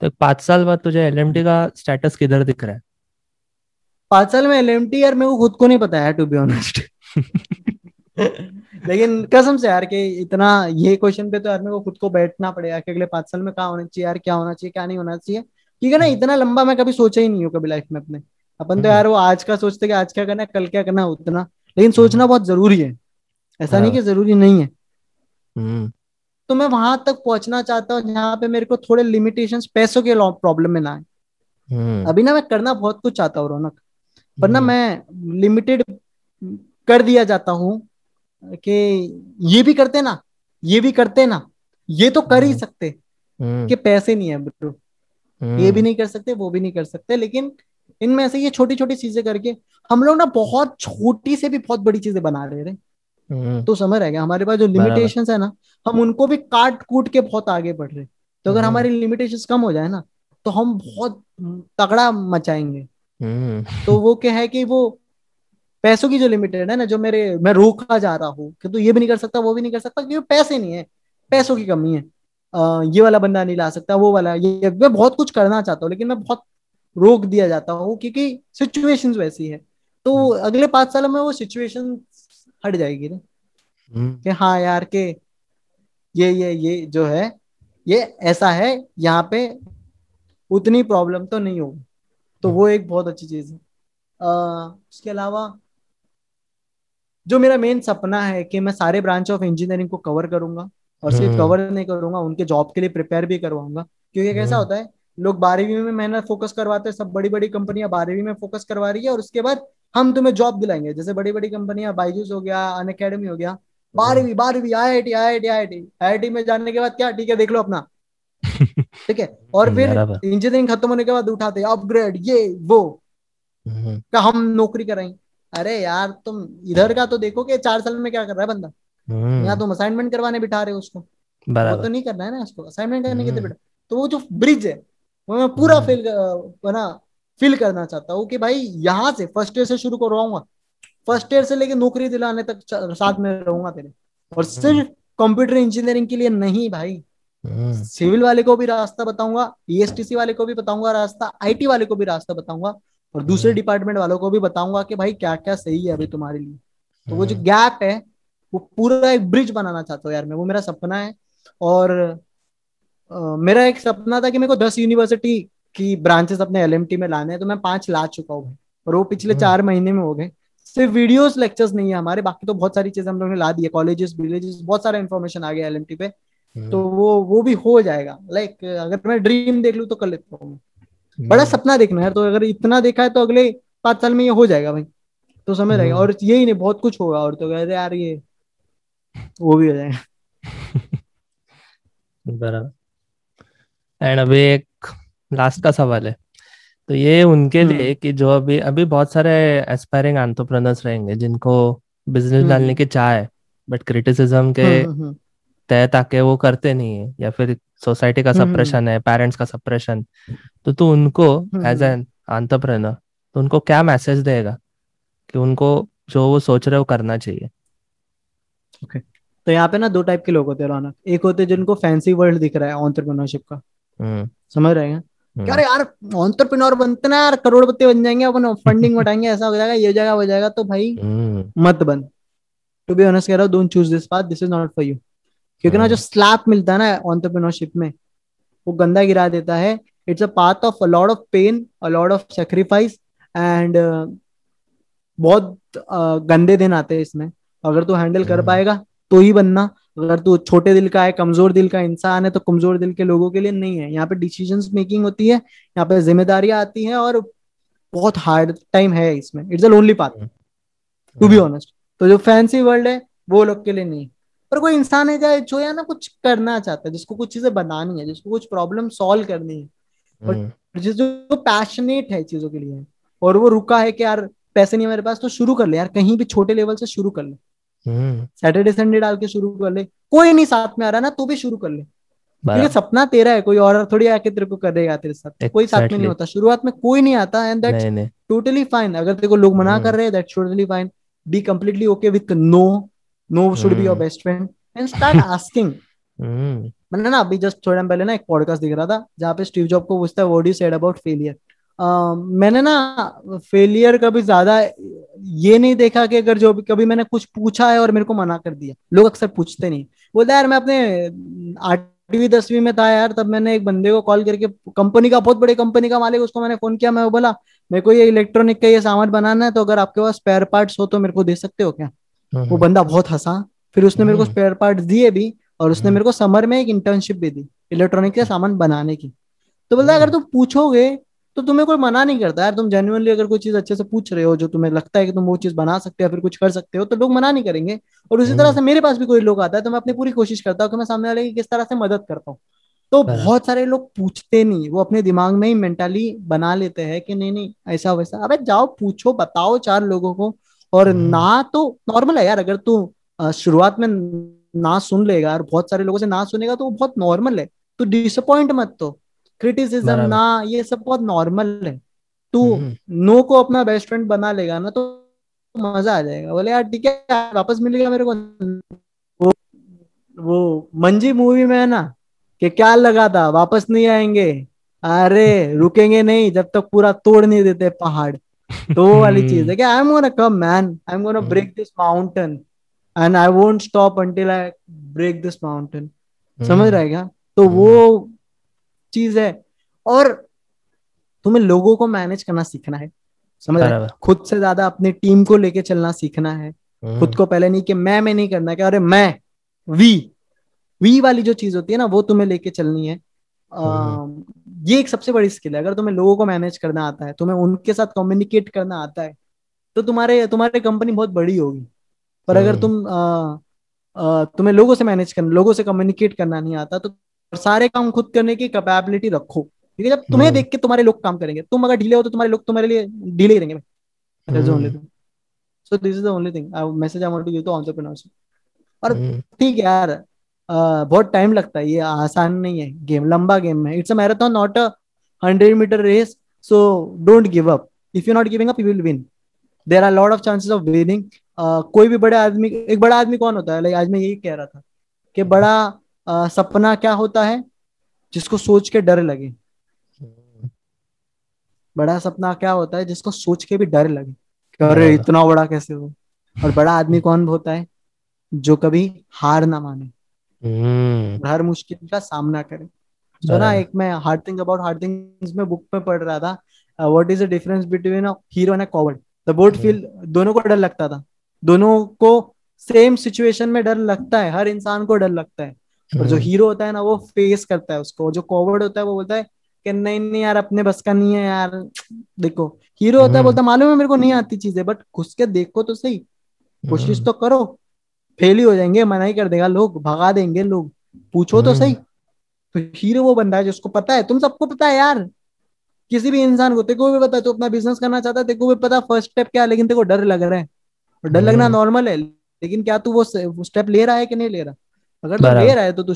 तो पांच साल बाद तुझे एल का स्टेटस किधर दिख रहा है पांच साल में एल यार मेरे को खुद को नहीं पता है टू बी ऑनेस्ट लेकिन कसम से यार के इतना ये क्वेश्चन पे तो यार मेरे को खुद को बैठना पड़ेगा कि अगले पांच साल में क्या होना चाहिए यार क्या होना चाहिए क्या नहीं होना चाहिए क्योंकि ना हम्म। इतना लंबा मैं कभी सोचा ही नहीं हूँ कभी लाइफ में अपने अपन तो हम्म। यार वो आज का सोचते कि आज क्या करना है कल क्या करना है उतना लेकिन हम्म। सोचना बहुत जरूरी है ऐसा नहीं हाँ। कि जरूरी नहीं है तो मैं वहां तक पहुंचना चाहता हूँ जहाँ पे मेरे को थोड़े लिमिटेशन पैसों के प्रॉब्लम में ना आए अभी ना मैं करना बहुत कुछ चाहता हूँ रौनक वरना हम्म। मैं लिमिटेड कर दिया जाता हूं कि ये भी करते ना ये भी करते ना ये तो कर ही हम्म। सकते हम्म। कि पैसे नहीं है ब्रो ये भी नहीं कर सकते वो भी नहीं कर सकते लेकिन इनमें ऐसे ये छोटी छोटी चीजें करके हम लोग ना बहुत छोटी से भी बहुत बड़ी चीजें बना रहे हैं तो समझ रहेगा हमारे पास जो लिमिटेशन है ना हम उनको भी काट कूट के बहुत आगे बढ़ रहे तो अगर हमारी लिमिटेशन कम हो जाए ना तो हम बहुत तगड़ा मचाएंगे हम्म। तो वो क्या है कि वो पैसों की जो लिमिटेड है ना जो मेरे मैं रोका जा रहा हूँ कि तू तो ये भी नहीं कर सकता वो भी नहीं कर सकता क्योंकि पैसे नहीं है पैसों की कमी है आ, ये वाला बंदा नहीं ला सकता वो वाला ये मैं बहुत कुछ करना चाहता हूँ लेकिन मैं बहुत रोक दिया जाता हूँ क्योंकि सिचुएशन वैसी है तो हम्म। अगले पांच सालों में वो सिचुएशन हट जाएगी ना हम्म। कि हाँ यार के ये ये ये जो है ये ऐसा है यहाँ पे उतनी प्रॉब्लम तो नहीं होगी तो वो एक बहुत अच्छी चीज है आ, उसके अलावा जो मेरा मेन सपना है कि मैं सारे ब्रांच ऑफ इंजीनियरिंग को कवर करूंगा और सिर्फ कवर हम्म। नहीं करूंगा उनके जॉब के लिए प्रिपेयर भी करवाऊंगा क्योंकि कैसा हम्म। होता है लोग बारहवीं में मेहनत फोकस करवाते हैं सब बड़ी बड़ी कंपनियां बारहवीं में फोकस करवा रही है और उसके बाद हम तुम्हें जॉब दिलाएंगे जैसे बड़ी बड़ी कंपनियां बाइजूस हो गया अन अकेडमी हो गया बारहवीं बारहवीं IIT IIT IIT IIT में जाने के बाद क्या ठीक है देख लो अपना ठीक है और हम्म, फिर इंजीनियरिंग खत्म होने के बाद उठाते अपग्रेड ये वो हम्म। क्या हम नौकरी करेंगे अरे यार तुम इधर हम्म। का तो देखो कि चार साल में क्या कर रहा है बंदा यहाँ तुम असाइनमेंट करवाने बिठा रहे हो उसको वो तो नहीं करना है ना उसको असाइनमेंट करने के लिए तो वो जो ब्रिज है वो मैं पूरा फिल ना फिल करना चाहता हूँ कि भाई यहाँ से फर्स्ट ईयर से शुरू करवाऊंगा फर्स्ट ईयर से लेके नौकरी दिलाने तक साथ में रहूंगा तेरे और सिर्फ कंप्यूटर इंजीनियरिंग के लिए नहीं भाई हाँ। सिविल वाले को भी रास्ता बताऊंगा ईएसटीसी e वाले को भी बताऊंगा रास्ता आईटी वाले को भी रास्ता बताऊंगा और दूसरे डिपार्टमेंट हाँ। वालों को भी बताऊंगा कि भाई क्या क्या सही है अभी तुम्हारे लिए तो वो जो गैप हाँ। है वो पूरा एक ब्रिज बनाना चाहता हूँ यार मैं वो मेरा सपना है और आ, मेरा एक सपना था कि मेरे को दस यूनिवर्सिटी की ब्रांचेस अपने एल में लाने हैं तो मैं पांच ला चुका हूँ और वो पिछले चार महीने में हो गए सिर्फ वीडियोस लेक्चर्स नहीं है हमारे बाकी तो बहुत सारी चीजें हम लोगों ने ला दी है कॉलेजेस विलेजेस बहुत सारा इन्फॉर्मेशन आ गया एल पे हम्म। तो वो वो भी हो जाएगा लाइक अगर मैं ड्रीम देख लू तो कर लेता हूँ बड़ा हम्म। सपना देखना है तो अगर इतना देखा है तो अगले पांच साल में ये हो जाएगा भाई तो समय रहेगा हम्म। और यही नहीं बहुत कुछ होगा और तो कहते यार ये वो भी हो जाएगा बराबर एंड अभी एक लास्ट का सवाल है तो ये उनके लिए कि जो अभी अभी बहुत सारे एस्पायरिंग एंटरप्रेनर्स रहेंगे जिनको बिजनेस डालने की चाह है बट क्रिटिसिज्म के सकते हैं ताकि वो करते नहीं है या फिर सोसाइटी का सप्रेशन हम्म। है पेरेंट्स का सप्रेशन तो तू उनको एज एन आंतप्रनर तो उनको क्या मैसेज देगा कि उनको जो वो सोच रहे हो करना चाहिए ओके okay. तो यहाँ पे ना दो टाइप के लोग होते हैं रौनक एक होते हैं जिनको फैंसी वर्ल्ड दिख रहा है ऑन्टरप्रिनरशिप का हम्म। समझ रहे हैं हम्म। क्या यार यार ऑन्टरप्रिनोर बनते ना यार करोड़पति बन जाएंगे अपन फंडिंग बटाएंगे ऐसा हो जाएगा ये जगह हो जाएगा तो भाई मत बन टू बी ऑनेस्ट कह रहा हूँ don't choose this path this is not for you क्योंकि ना हाँ। जो स्लैप मिलता है ना ऑन्टरप्रिनोरशिप में वो गंदा गिरा देता है it's a part of a lord of pain a lord of sacrifice and बहुत uh, गंदे दिन आते हैं इसमें अगर तू हैंडल कर हाँ। पाएगा तो ही बनना अगर तू छोटे दिल का है कमजोर दिल का इंसान है तो कमजोर दिल के लोगों के लिए नहीं है यहाँ पे डिसीजन मेकिंग होती है यहाँ पे जिम्मेदारियां आती है और बहुत हार्ड टाइम है इसमें it's a lonely path to be honest तो जो फैंसी वर्ल्ड है वो लोग के लिए नहीं पर कोई इंसान है जाए जो या ना कुछ करना चाहता है जिसको कुछ चीजें बनानी है जिसको कुछ प्रॉब्लम सॉल्व करनी है और हम्म। जिस जो पैशनेट है चीजों के लिए और वो रुका है कि यार पैसे नहीं मेरे पास तो शुरू कर ले यार कहीं भी छोटे लेवल से शुरू कर ले सैटरडे हम्म। संडे डाल के शुरू कर ले कोई नहीं साथ में आ रहा ना तो भी शुरू कर ले क्योंकि सपना तेरा है कोई और थोड़ी आके तेरे को करेगा तेरे साथ exactly. कोई साथ में नहीं होता शुरुआत में कोई नहीं आता एंड दैट्स टोटली फाइन अगर तेरे को लोग मना हम्म। कर रहे हैं that's totally fine be completely okay with no no should be your best friend and start asking मैंने ना अभी जस्ट थोड़ा पहले ना एक पॉडकास्ट दिख रहा था जहाँ पे स्टीव जॉब को पूछता है what you said about failure Uh, मैंने ना फेलियर कभी ज्यादा ये नहीं देखा कि अगर जो कभी मैंने कुछ पूछा है और मेरे को मना कर दिया लोग अक्सर पूछते नहीं बोलता यार मैं अपने आठवीं दसवीं में था यार तब मैंने एक बंदे को कॉल करके कंपनी का बहुत बड़ी कंपनी का मालिक उसको मैंने फोन किया मैं वो बोला मेरे को ये इलेक्ट्रॉनिक का ये सामान बनाना है तो अगर आपके पास स्पेयर पार्ट्स हो तो मेरे को दे सकते हो क्या हाँ, वो हाँ। बंदा बहुत हंसा फिर उसने मेरे को स्पेयर हाँ। पार्ट दिए भी और उसने मेरे को समर में एक इंटर्नशिप भी दी इलेक्ट्रॉनिक का सामान बनाने की तो बोलता अगर तुम पूछोगे तो तुम्हें कोई मना नहीं करता यार तुम जेन्यूनली अगर कोई चीज अच्छे से पूछ रहे हो जो तुम्हें लगता है कि तुम वो चीज बना सकते हो फिर कुछ कर सकते हो तो लोग मना नहीं करेंगे और उसी तरह से मेरे पास भी कोई लोग आता है तो मैं अपनी पूरी कोशिश करता हूँ कि मैं सामने वाले की किस तरह से मदद करता हूँ तो बहुत सारे लोग पूछते नहीं वो अपने दिमाग में ही मेंटली बना लेते हैं कि नहीं नहीं ऐसा वैसा अरे जाओ पूछो बताओ चार लोगों को और हम्म। ना तो नॉर्मल है यार अगर तू शुरुआत में ना सुन लेगा और बहुत सारे लोगों से ना सुनेगा तो वो बहुत नॉर्मल है तू डिसअपॉइंट मत तो क्रिटिसिज्म ना ये सब बहुत नॉर्मल है तू नो हम्म, हम्म। को अपना बेस्ट फ्रेंड बना लेगा ना तो मजा आ जाएगा बोले यार ठीक है वापस मिलेगा मेरे को वो वो मंजी मूवी में है ना कि क्या लगा था वापस नहीं आएंगे अरे रुकेंगे नहीं जब तक पूरा तोड़ नहीं देते पहाड़ तो वाली चीज है कि I am gonna come man I am gonna break this mountain and I won't stop until I break this mountain समझ हम्म। रहे क्या तो हम्म। वो चीज है और तुम्हें लोगों को मैनेज करना सीखना है समझ रहे खुद से ज्यादा अपनी टीम को लेके चलना सीखना है हम्म। खुद को पहले नहीं कि मैं मैं नहीं करना क्या अरे मैं वी वी वाली जो चीज होती है ना वो तुम्हें लेके चलनी है ये एक सबसे बड़ी स्किल है अगर तुम्हें लोगों को मैनेज करना आता है तुम्हें उनके साथ कम्युनिकेट करना आता है तो तुम्हारे तुम्हारे कंपनी बहुत बड़ी होगी पर अगर हम्म। तुम आ, आ, तुम्हें लोगों से मैनेज करना लोगों से कम्युनिकेट करना नहीं आता तो सारे काम खुद करने की कैपेबिलिटी रखो ठीक है जब तुम्हें हम्म। देख के तुम्हारे लोग काम करेंगे तुम अगर ढीले हो तो तुम्हारे लोग तुम्हारे लिए ढीले ही रहेंगे so this is the only thing message I want to give to entrepreneurs और हम्म। ठीक है यार बहुत टाइम लगता है ये आसान नहीं है गेम लंबा गेम है it's a marathon not a hundred metre race so don't give up if you not giving up you will win there are lot of chances of winning कोई भी बड़े आदमी एक बड़ा आदमी कौन होता है लाइक आज मैं यही कह रहा था कि बड़ा uh, सपना क्या होता है जिसको सोच के डर लगे बड़ा सपना क्या होता है जिसको सोच के भी डर लगे अरे हाँ। इतना बड़ा कैसे हो और बड़ा आदमी कौन होता है जो कभी हार ना माने हम्म। हर मुश्किल का सामना करें तो ना हाँ। एक मैं hard thing about hard things में बुक में पढ़ रहा था what is the difference between a hero and a coward the both feel दोनों को डर लगता था दोनों को सेम सिचुएशन में डर लगता है हर इंसान को डर लगता है और जो हीरो हाँ। होता है ना वो फेस करता है उसको जो कॉवर्ड होता है वो बोलता है कि नहीं नहीं यार अपने बस का नहीं है यार देखो हीरो होता है हाँ। बोलता मालूम है मेरे को नहीं आती चीजें बट घुस के देखो तो सही कोशिश तो करो फेल ही हो जाएंगे मना ही कर देगा लोग भगा देंगे लोग पूछो तो हम्म। सही तो हीरो वो बंदा है जिसको पता है तुम सबको पता है यार किसी भी इंसान को तेको भी पता तो अपना बिजनेस करना चाहता है तेको भी पता फर्स्ट स्टेप क्या है लेकिन तेको डर लग रहा है डर लगना नॉर्मल हम्म। है लेकिन क्या तू वो स्टेप ले रहा है कि नहीं ले रहा अगर तू ले रहा है तो तू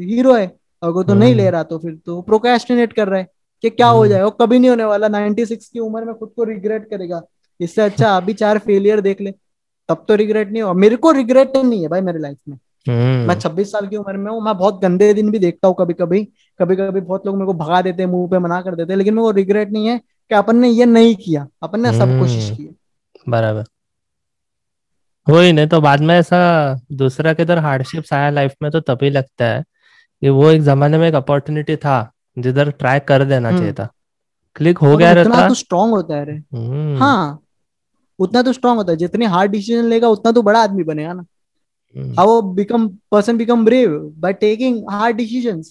हीरो है अगर तू नहीं हम्म। ले रहा तो फिर तो प्रोकेस्टिनेट कर रहा है कि क्या हो जाए वो कभी नहीं होने वाला 96 की उम्र में खुद को रिग्रेट करेगा इससे अच्छा अभी चार फेलियर देख ले तब तो रिग्रेट नहीं हो मेरे को रिग्रेट नहीं है भाई मेरे लाइफ में हम्म। मैं 26 साल की उम्र में हूँ मैं बहुत गंदे दिन भी देखता हूँ कभी कभी कभी कभी बहुत लोग मेरे को भगा देते हैं मुंह पे मना कर देते हैं लेकिन मेरे को रिग्रेट नहीं है कि अपन ने ये नहीं किया अपन ने सब कोशिश हम्म। की बराबर वही नहीं तो बाद में ऐसा दूसरा के इधर हार्डशिप्स आया लाइफ में तो तभी लगता है कि वो एक जमाने में एक अपॉर्चुनिटी था जिधर ट्राई कर देना चाहिए हम्म। था क्लिक हो गया रहता तो स्ट्रांग होता है रे हाँ उतना तो स्ट्रांग होता है जितने हार्ड डिसीजन लेगा उतना तो बड़ा आदमी बनेगा ना how become person become brave by taking hard decision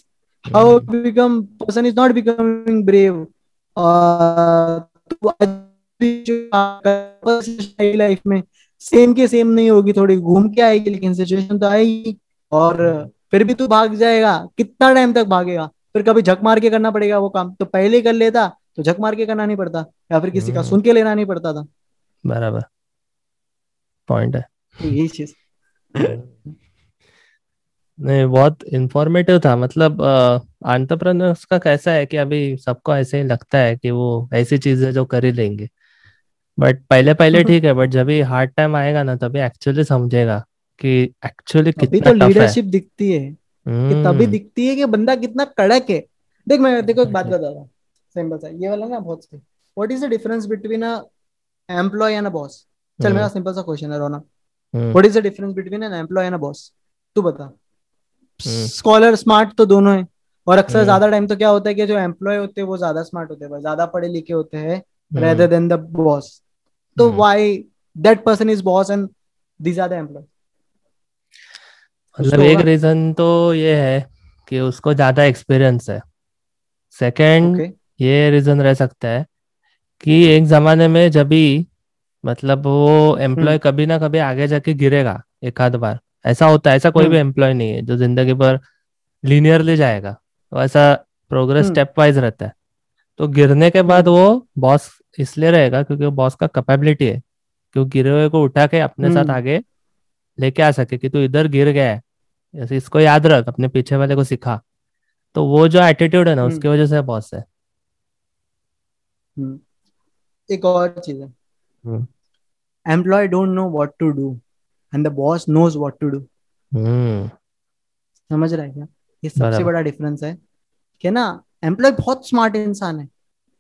how become person is not becoming brave life में सेम के सेम नहीं होगी थोड़ी घूम के आएगी लेकिन सिचुएशन तो आएगी और फिर भी तू भाग जाएगा कितना टाइम तक भागेगा फिर कभी झक मार के करना पड़ेगा वो काम तो पहले कर लेता तो झक मार के करना नहीं पड़ता या फिर किसी का हम्म। सुन के लेना नहीं पड़ता था बराबर पॉइंट है यही चीज नहीं बहुत इंफॉर्मेटिव था मतलब आंट्रप्रनर्स का कैसा है कि अभी सबको ऐसे ही लगता है कि वो ऐसी चीजें जो कर ही लेंगे बट पहले पहले हम्म। ठीक है बट जब भी हार्ड टाइम आएगा ना तभी एक्चुअली समझेगा कि एक्चुअली कितना तो लीडरशिप दिखती है कि तभी हम्म। दिखती है कि बंदा कितना कड़क है देख मैं देखो एक बात बता रहा हूँ सिंपल सा ये वाला ना बहुत what is the difference between a employee and a boss चल hmm. मेरा सिंपल सा क्वेश्चन है रोना what is the difference between an employee and a boss तू बता स्कॉलर hmm. स्मार्ट तो दोनों है और अक्सर hmm. ज्यादा टाइम तो क्या होता है कि जो एम्प्लॉय होते हैं वो ज्यादा स्मार्ट होते हैं ज्यादा पढ़े लिखे होते हैं रेदर देन द बॉस तो why that person is boss and these are the employee मतलब एक रीजन तो ये है कि उसको ज्यादा एक्सपीरियंस है सेकंड okay. ये रीजन रह सकता है कि हम्म। एक जमाने में जब भी मतलब वो एम्प्लॉय हम्म। कभी ना कभी आगे जाके गिरेगा एक आध बार ऐसा होता है ऐसा कोई भी एम्प्लॉय हम्म। नहीं है जो जिंदगी भर लीनियरली जाएगा तो ऐसा प्रोग्रेस स्टेप वाइज रहता है तो गिरने के बाद वो बॉस इसलिए रहेगा क्योंकि बॉस का कैपेबिलिटी है कि वो गिरे हुए को उठा के अपने साथ आगे लेके आ सके कि तू इधर गिर गया है जैसे इसको याद रख अपने पीछे वाले को सिखा तो वो जो एटीट्यूड है ना उसकी वजह से बॉस है एक और चीज है employee don't know what to do and the boss knows what to do समझ रहे क्या ये सबसे बड़ा डिफरेंस है कि ना एम्प्लॉय बहुत स्मार्ट इंसान है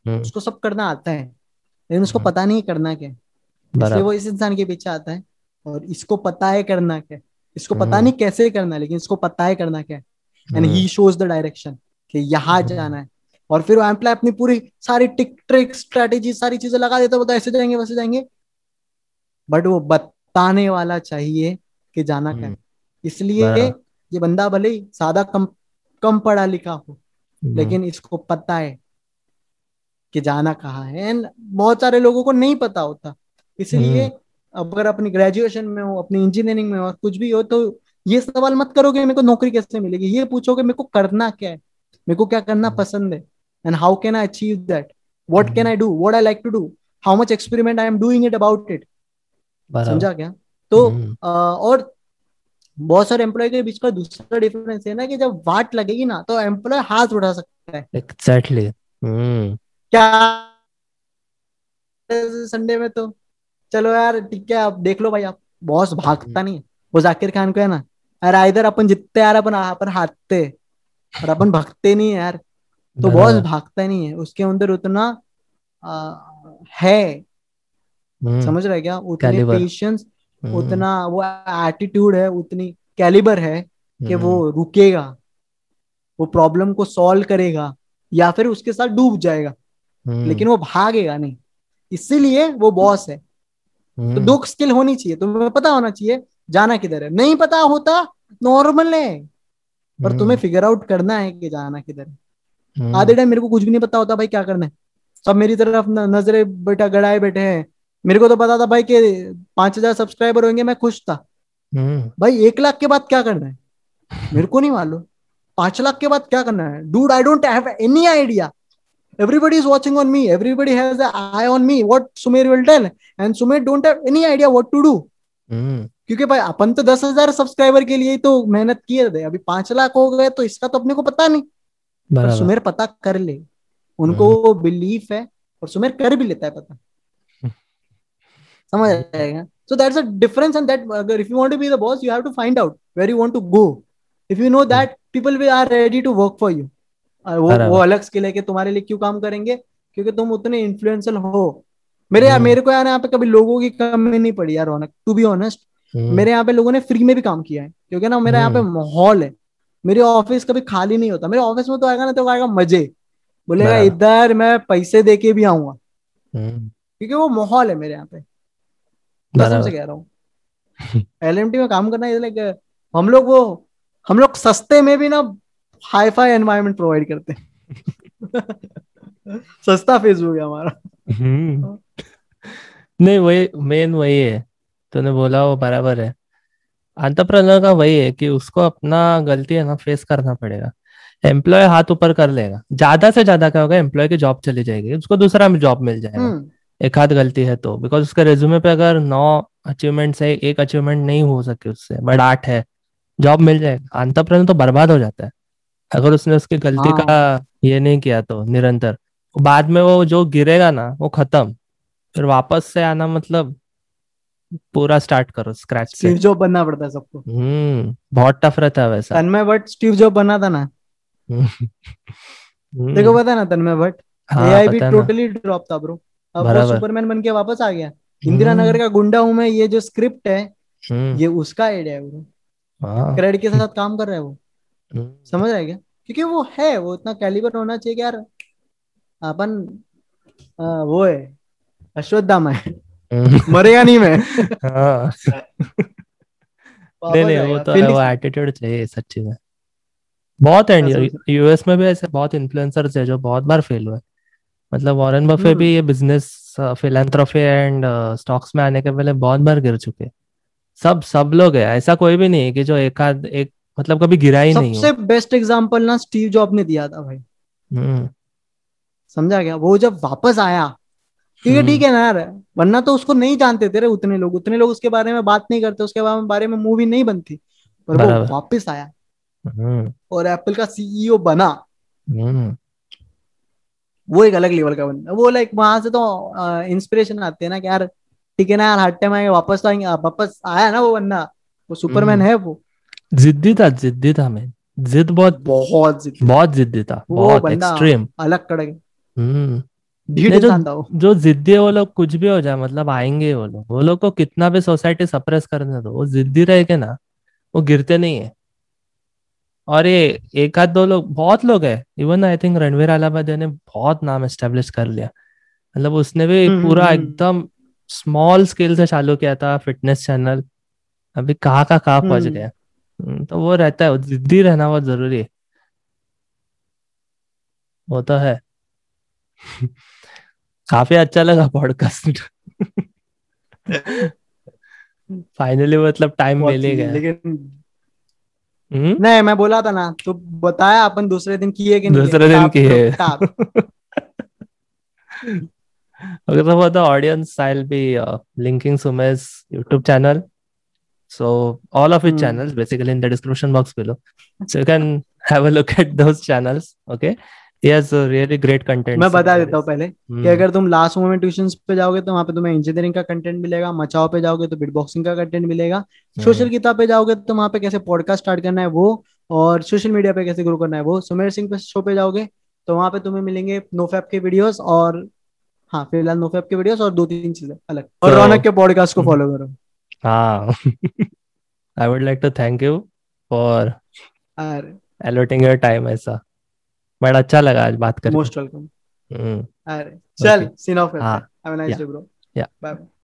हम्म। उसको सब करना आता है लेकिन उसको हम्म। पता नहीं करना क्या इसलिए वो इस इंसान के पीछे आता है और इसको पता है करना क्या इसको पता हम्म। नहीं कैसे करना लेकिन इसको पता है करना क्या and he shows the direction कि यहाँ जाना है और फिर एम्प्लाय अपनी पूरी सारी टिक ट्रिक स्ट्रेटेजी सारी चीजें लगा देता है ऐसे जाएंगे वैसे जाएंगे बट वो बताने वाला चाहिए कि जाना क्या हम्म। इसलिए ये बंदा भले ही सादा कम कम पढ़ा लिखा हो हम्म। लेकिन इसको पता है कि जाना कहाँ है एंड बहुत सारे लोगों को नहीं पता होता इसलिए हम्म। अगर अपनी ग्रेजुएशन में हो अपनी इंजीनियरिंग में हो और कुछ भी हो तो ये सवाल मत करोगे मेरे को नौकरी कैसे मिलेगी ये पूछोगे मेरे को करना क्या है मेरे को क्या करना पसंद है and how can i achieve that what mm-hmm. can hmm. i do what i like to do how much experiment i am doing it about it समझा क्या तो आ, हम्म। और बहुत सारे एम्प्लॉय के बीच का दूसरा डिफरेंस है ना कि जब वाट लगेगी ना तो एम्प्लॉय हाथ उठा सकता है एग्जैक्टली exactly. हम्म। क्या संडे में तो चलो यार ठीक है आप देख लो भाई आप बॉस भागता हम्म। नहीं वो जाकिर खान को है ना अरे इधर अपन जितते यार अपन अपन हाथते और अपन भागते नहीं यार तो बॉस भागता नहीं है उसके अंदर उतना आ, है हम्म। समझ रहे क्या उतने पेशेंस हम्म। उतना वो एटीट्यूड है उतनी कैलिबर है कि वो हम्म। रुकेगा वो प्रॉब्लम को सॉल्व करेगा या फिर उसके साथ डूब जाएगा लेकिन वो भागेगा नहीं इसीलिए वो बॉस है तो दो स्किल होनी चाहिए तुम्हें पता होना चाहिए जाना किधर है नहीं पता होता नॉर्मल है पर तुम्हें फिगर आउट करना है कि जाना किधर है हाँ। आधे टाइम मेरे को कुछ भी नहीं पता होता भाई क्या करना है सब मेरी तरफ नजरे बेटा गड़ाए बैठे हैं मेरे को तो पता था भाई कि पांच हजार सब्सक्राइबर होंगे मैं खुश था हम्म। भाई एक लाख के बाद क्या करना है मेरे को नहीं मालूम पांच लाख के बाद क्या करना है dude I don't have any idea everybody is watching on me everybody has an eye on me what Sumer will tell and Sumer don't have any idea what to do mm. क्योंकि भाई अपन तो दस हजार सब्सक्राइबर के लिए ही तो मेहनत किए थे अभी पांच लाख हो गए तो इसका तो अपने को पता नहीं पर सुमेर पता कर ले उनको हम्म। वो बिलीफ है और सुमेर कर भी लेता है पता समझ आएगा so that's a difference and that अगर if you want to be the boss you have to find out where you want to go if you know that people we are ready to work for you वो वो अलग skill है कि तुम्हारे लिए क्यों काम करेंगे क्योंकि तुम उतने इन्फ्लुएंशियल हो मेरे यार हम्म। मेरे को यार यहाँ पे कभी लोगों की कमी नहीं पड़ी यार रौनक टू बी ऑनेस्ट मेरे यहाँ पे लोगों ने फ्री में भी काम किया है क्योंकि ना मेरा यहाँ हम्म। पे माहौल है मेरे ऑफिस कभी खाली नहीं होता मेरे ऑफिस में तो आएगा ना तो आएगा मजे बोलेगा इधर मैं पैसे दे के भी आऊंगा हम्म। क्योंकि वो माहौल है मेरे यहाँ पे कसम से कह रहा हूँ एल एम टी में काम करना लाइक हम लोग वो हम लोग सस्ते में भी ना हाई फाई एनवायरमेंट प्रोवाइड करते हैं सस्ता हो गया हमारा हम्म। नहीं वही मेन वही है तूने बोला वो बराबर है अंतप्रनर का वही है कि उसको अपना गलती है ना फेस करना पड़ेगा एम्प्लॉय हाथ ऊपर कर लेगा ज्यादा से ज्यादा क्या होगा एम्प्लॉय की जॉब चली जाएगी उसको दूसरा जॉब मिल जाएगा हम्म। एक हाथ गलती है तो बिकॉज उसके रेज्यूमे पे अगर नौ अचीवमेंट है एक अचीवमेंट नहीं हो सके उससे बट आठ है जॉब मिल जाएगा अंतप्रनर तो बर्बाद हो जाता है अगर उसने उसकी गलती हाँ। का ये नहीं किया तो निरंतर बाद में वो जो गिरेगा ना वो खत्म फिर वापस से आना मतलब पूरा स्टार्ट करो स्क्रैच से स्टीव जॉब बनना पड़ता है सबको हम्म बहुत टफ रहता है वैसा तन्मय भट्ट स्टीव जॉब बना था ना हम्म। देखो पता ना तन्मय भट्ट एआई हाँ, भी टोटली ड्रॉप था ब्रो अब वो सुपरमैन बन के वापस आ गया हम्म। इंदिरा नगर का गुंडा हूं मैं ये जो स्क्रिप्ट है हम्म। ये उसका आइडिया है ब्रो क्रेड हाँ। के साथ काम कर रहा है वो समझ रहा क्या क्योंकि वो है वो इतना कैलिबर होना चाहिए यार अपन वो है अश्वत्थामा है मरेगा नहीं मैं हाँ। नहीं नहीं वो तो वो एटीट्यूड चाहिए सच्ची में बहुत एंड यूएस में भी ऐसे बहुत इन्फ्लुएंसर्स है जो बहुत बार फेल हुए मतलब वॉरेन बफे भी हम्म। ये बिजनेस फिलेंथ्रोफी एंड स्टॉक्स में आने के पहले बहुत बार गिर चुके सब सब लोग है ऐसा कोई भी नहीं है कि जो एक आध एक मतलब कभी गिरा ही नहीं सबसे बेस्ट एग्जांपल ना स्टीव जॉब ने दिया था भाई हम्म। समझा गया वो जब वापस आया क्योंकि हम्म। ठीक है ना यार वरना तो उसको नहीं जानते थे उतने लोग उतने लोग उसके बारे में बात नहीं करते उसके बारे में मूवी नहीं बनती पर वो वापस आया हम्म। और एप्पल का सीईओ e बना हम्म। वो एक अलग लेवल का बंदा वो लाइक वहां से तो इंस्पिरेशन आते हैं ना कि यार ठीक है ना यार हर टाइम आएंगे वापस तो आएंगे वापस आया ना वो बंदा वो सुपरमैन है वो जिद्दी था जिद्दी था मैं जिद बहुत बहुत जिद्दी बहुत जिद्दी था बहुत एक्सट्रीम अलग कड़क हम्म भीड़ तो जो, जो जिद्दी है वो लोग कुछ भी हो जाए मतलब आएंगे वो लोग वो लोग को कितना भी सोसाइटी सप्रेस करने दो वो जिद्दी रहेगा ना वो गिरते नहीं है और ये एक आध दो लोग बहुत लोग है even I think Ranveer Allahbadia ने बहुत नाम एस्टेब्लिश कर लिया मतलब उसने भी हम्म, पूरा हम्म, हम्म। एकदम स्मॉल स्केल से चालू किया था फिटनेस चैनल अभी कहाँ का कहाँ पहुंच गया तो वो रहता है जिद्दी रहना बहुत जरूरी है वो तो है काफी अच्छा लगा पॉडकास्ट फाइनली मतलब टाइम मिले गया लेकिन हुँ? नहीं मैं बोला था ना तो बताया अपन दूसरे दिन किए कि दूसरे दिन किए okay so for the audience i'll be uh, linking sumesh youtube channel so all of his mm. channels basically in the description box below so you can have a look at those channels okay yes really great content मैं बता देता हूँ पहले कि hmm. अगर तुम last Moment tuition पे जाओगे तो वहाँ पे तुम्हें इंजीनियरिंग का कंटेंट मिलेगा मचाओ पे जाओगे तो बिट बॉक्सिंग का कंटेंट मिलेगा सोशल hmm. किताब पे जाओगे तो वहाँ पे कैसे पॉडकास्ट स्टार्ट करना है वो और सोशल मीडिया पे कैसे ग्रो करना है वो सुमेर सिंह पे शो पे जाओगे तो वहाँ पे तुम्हें मिलेंगे नोफेप के वीडियोस और हाँ फिलहाल नोफेप के वीडियोस और दो तीन चीजें अलग और रौनक के पॉडकास्ट को फॉलो करो हाँ I would like to thank you for allotting your time ऐसा बड़ा अच्छा लगा आज बात करके मोस्ट वेलकम अरे चल सीन ऑफ करते हैं have a nice day bro या बाय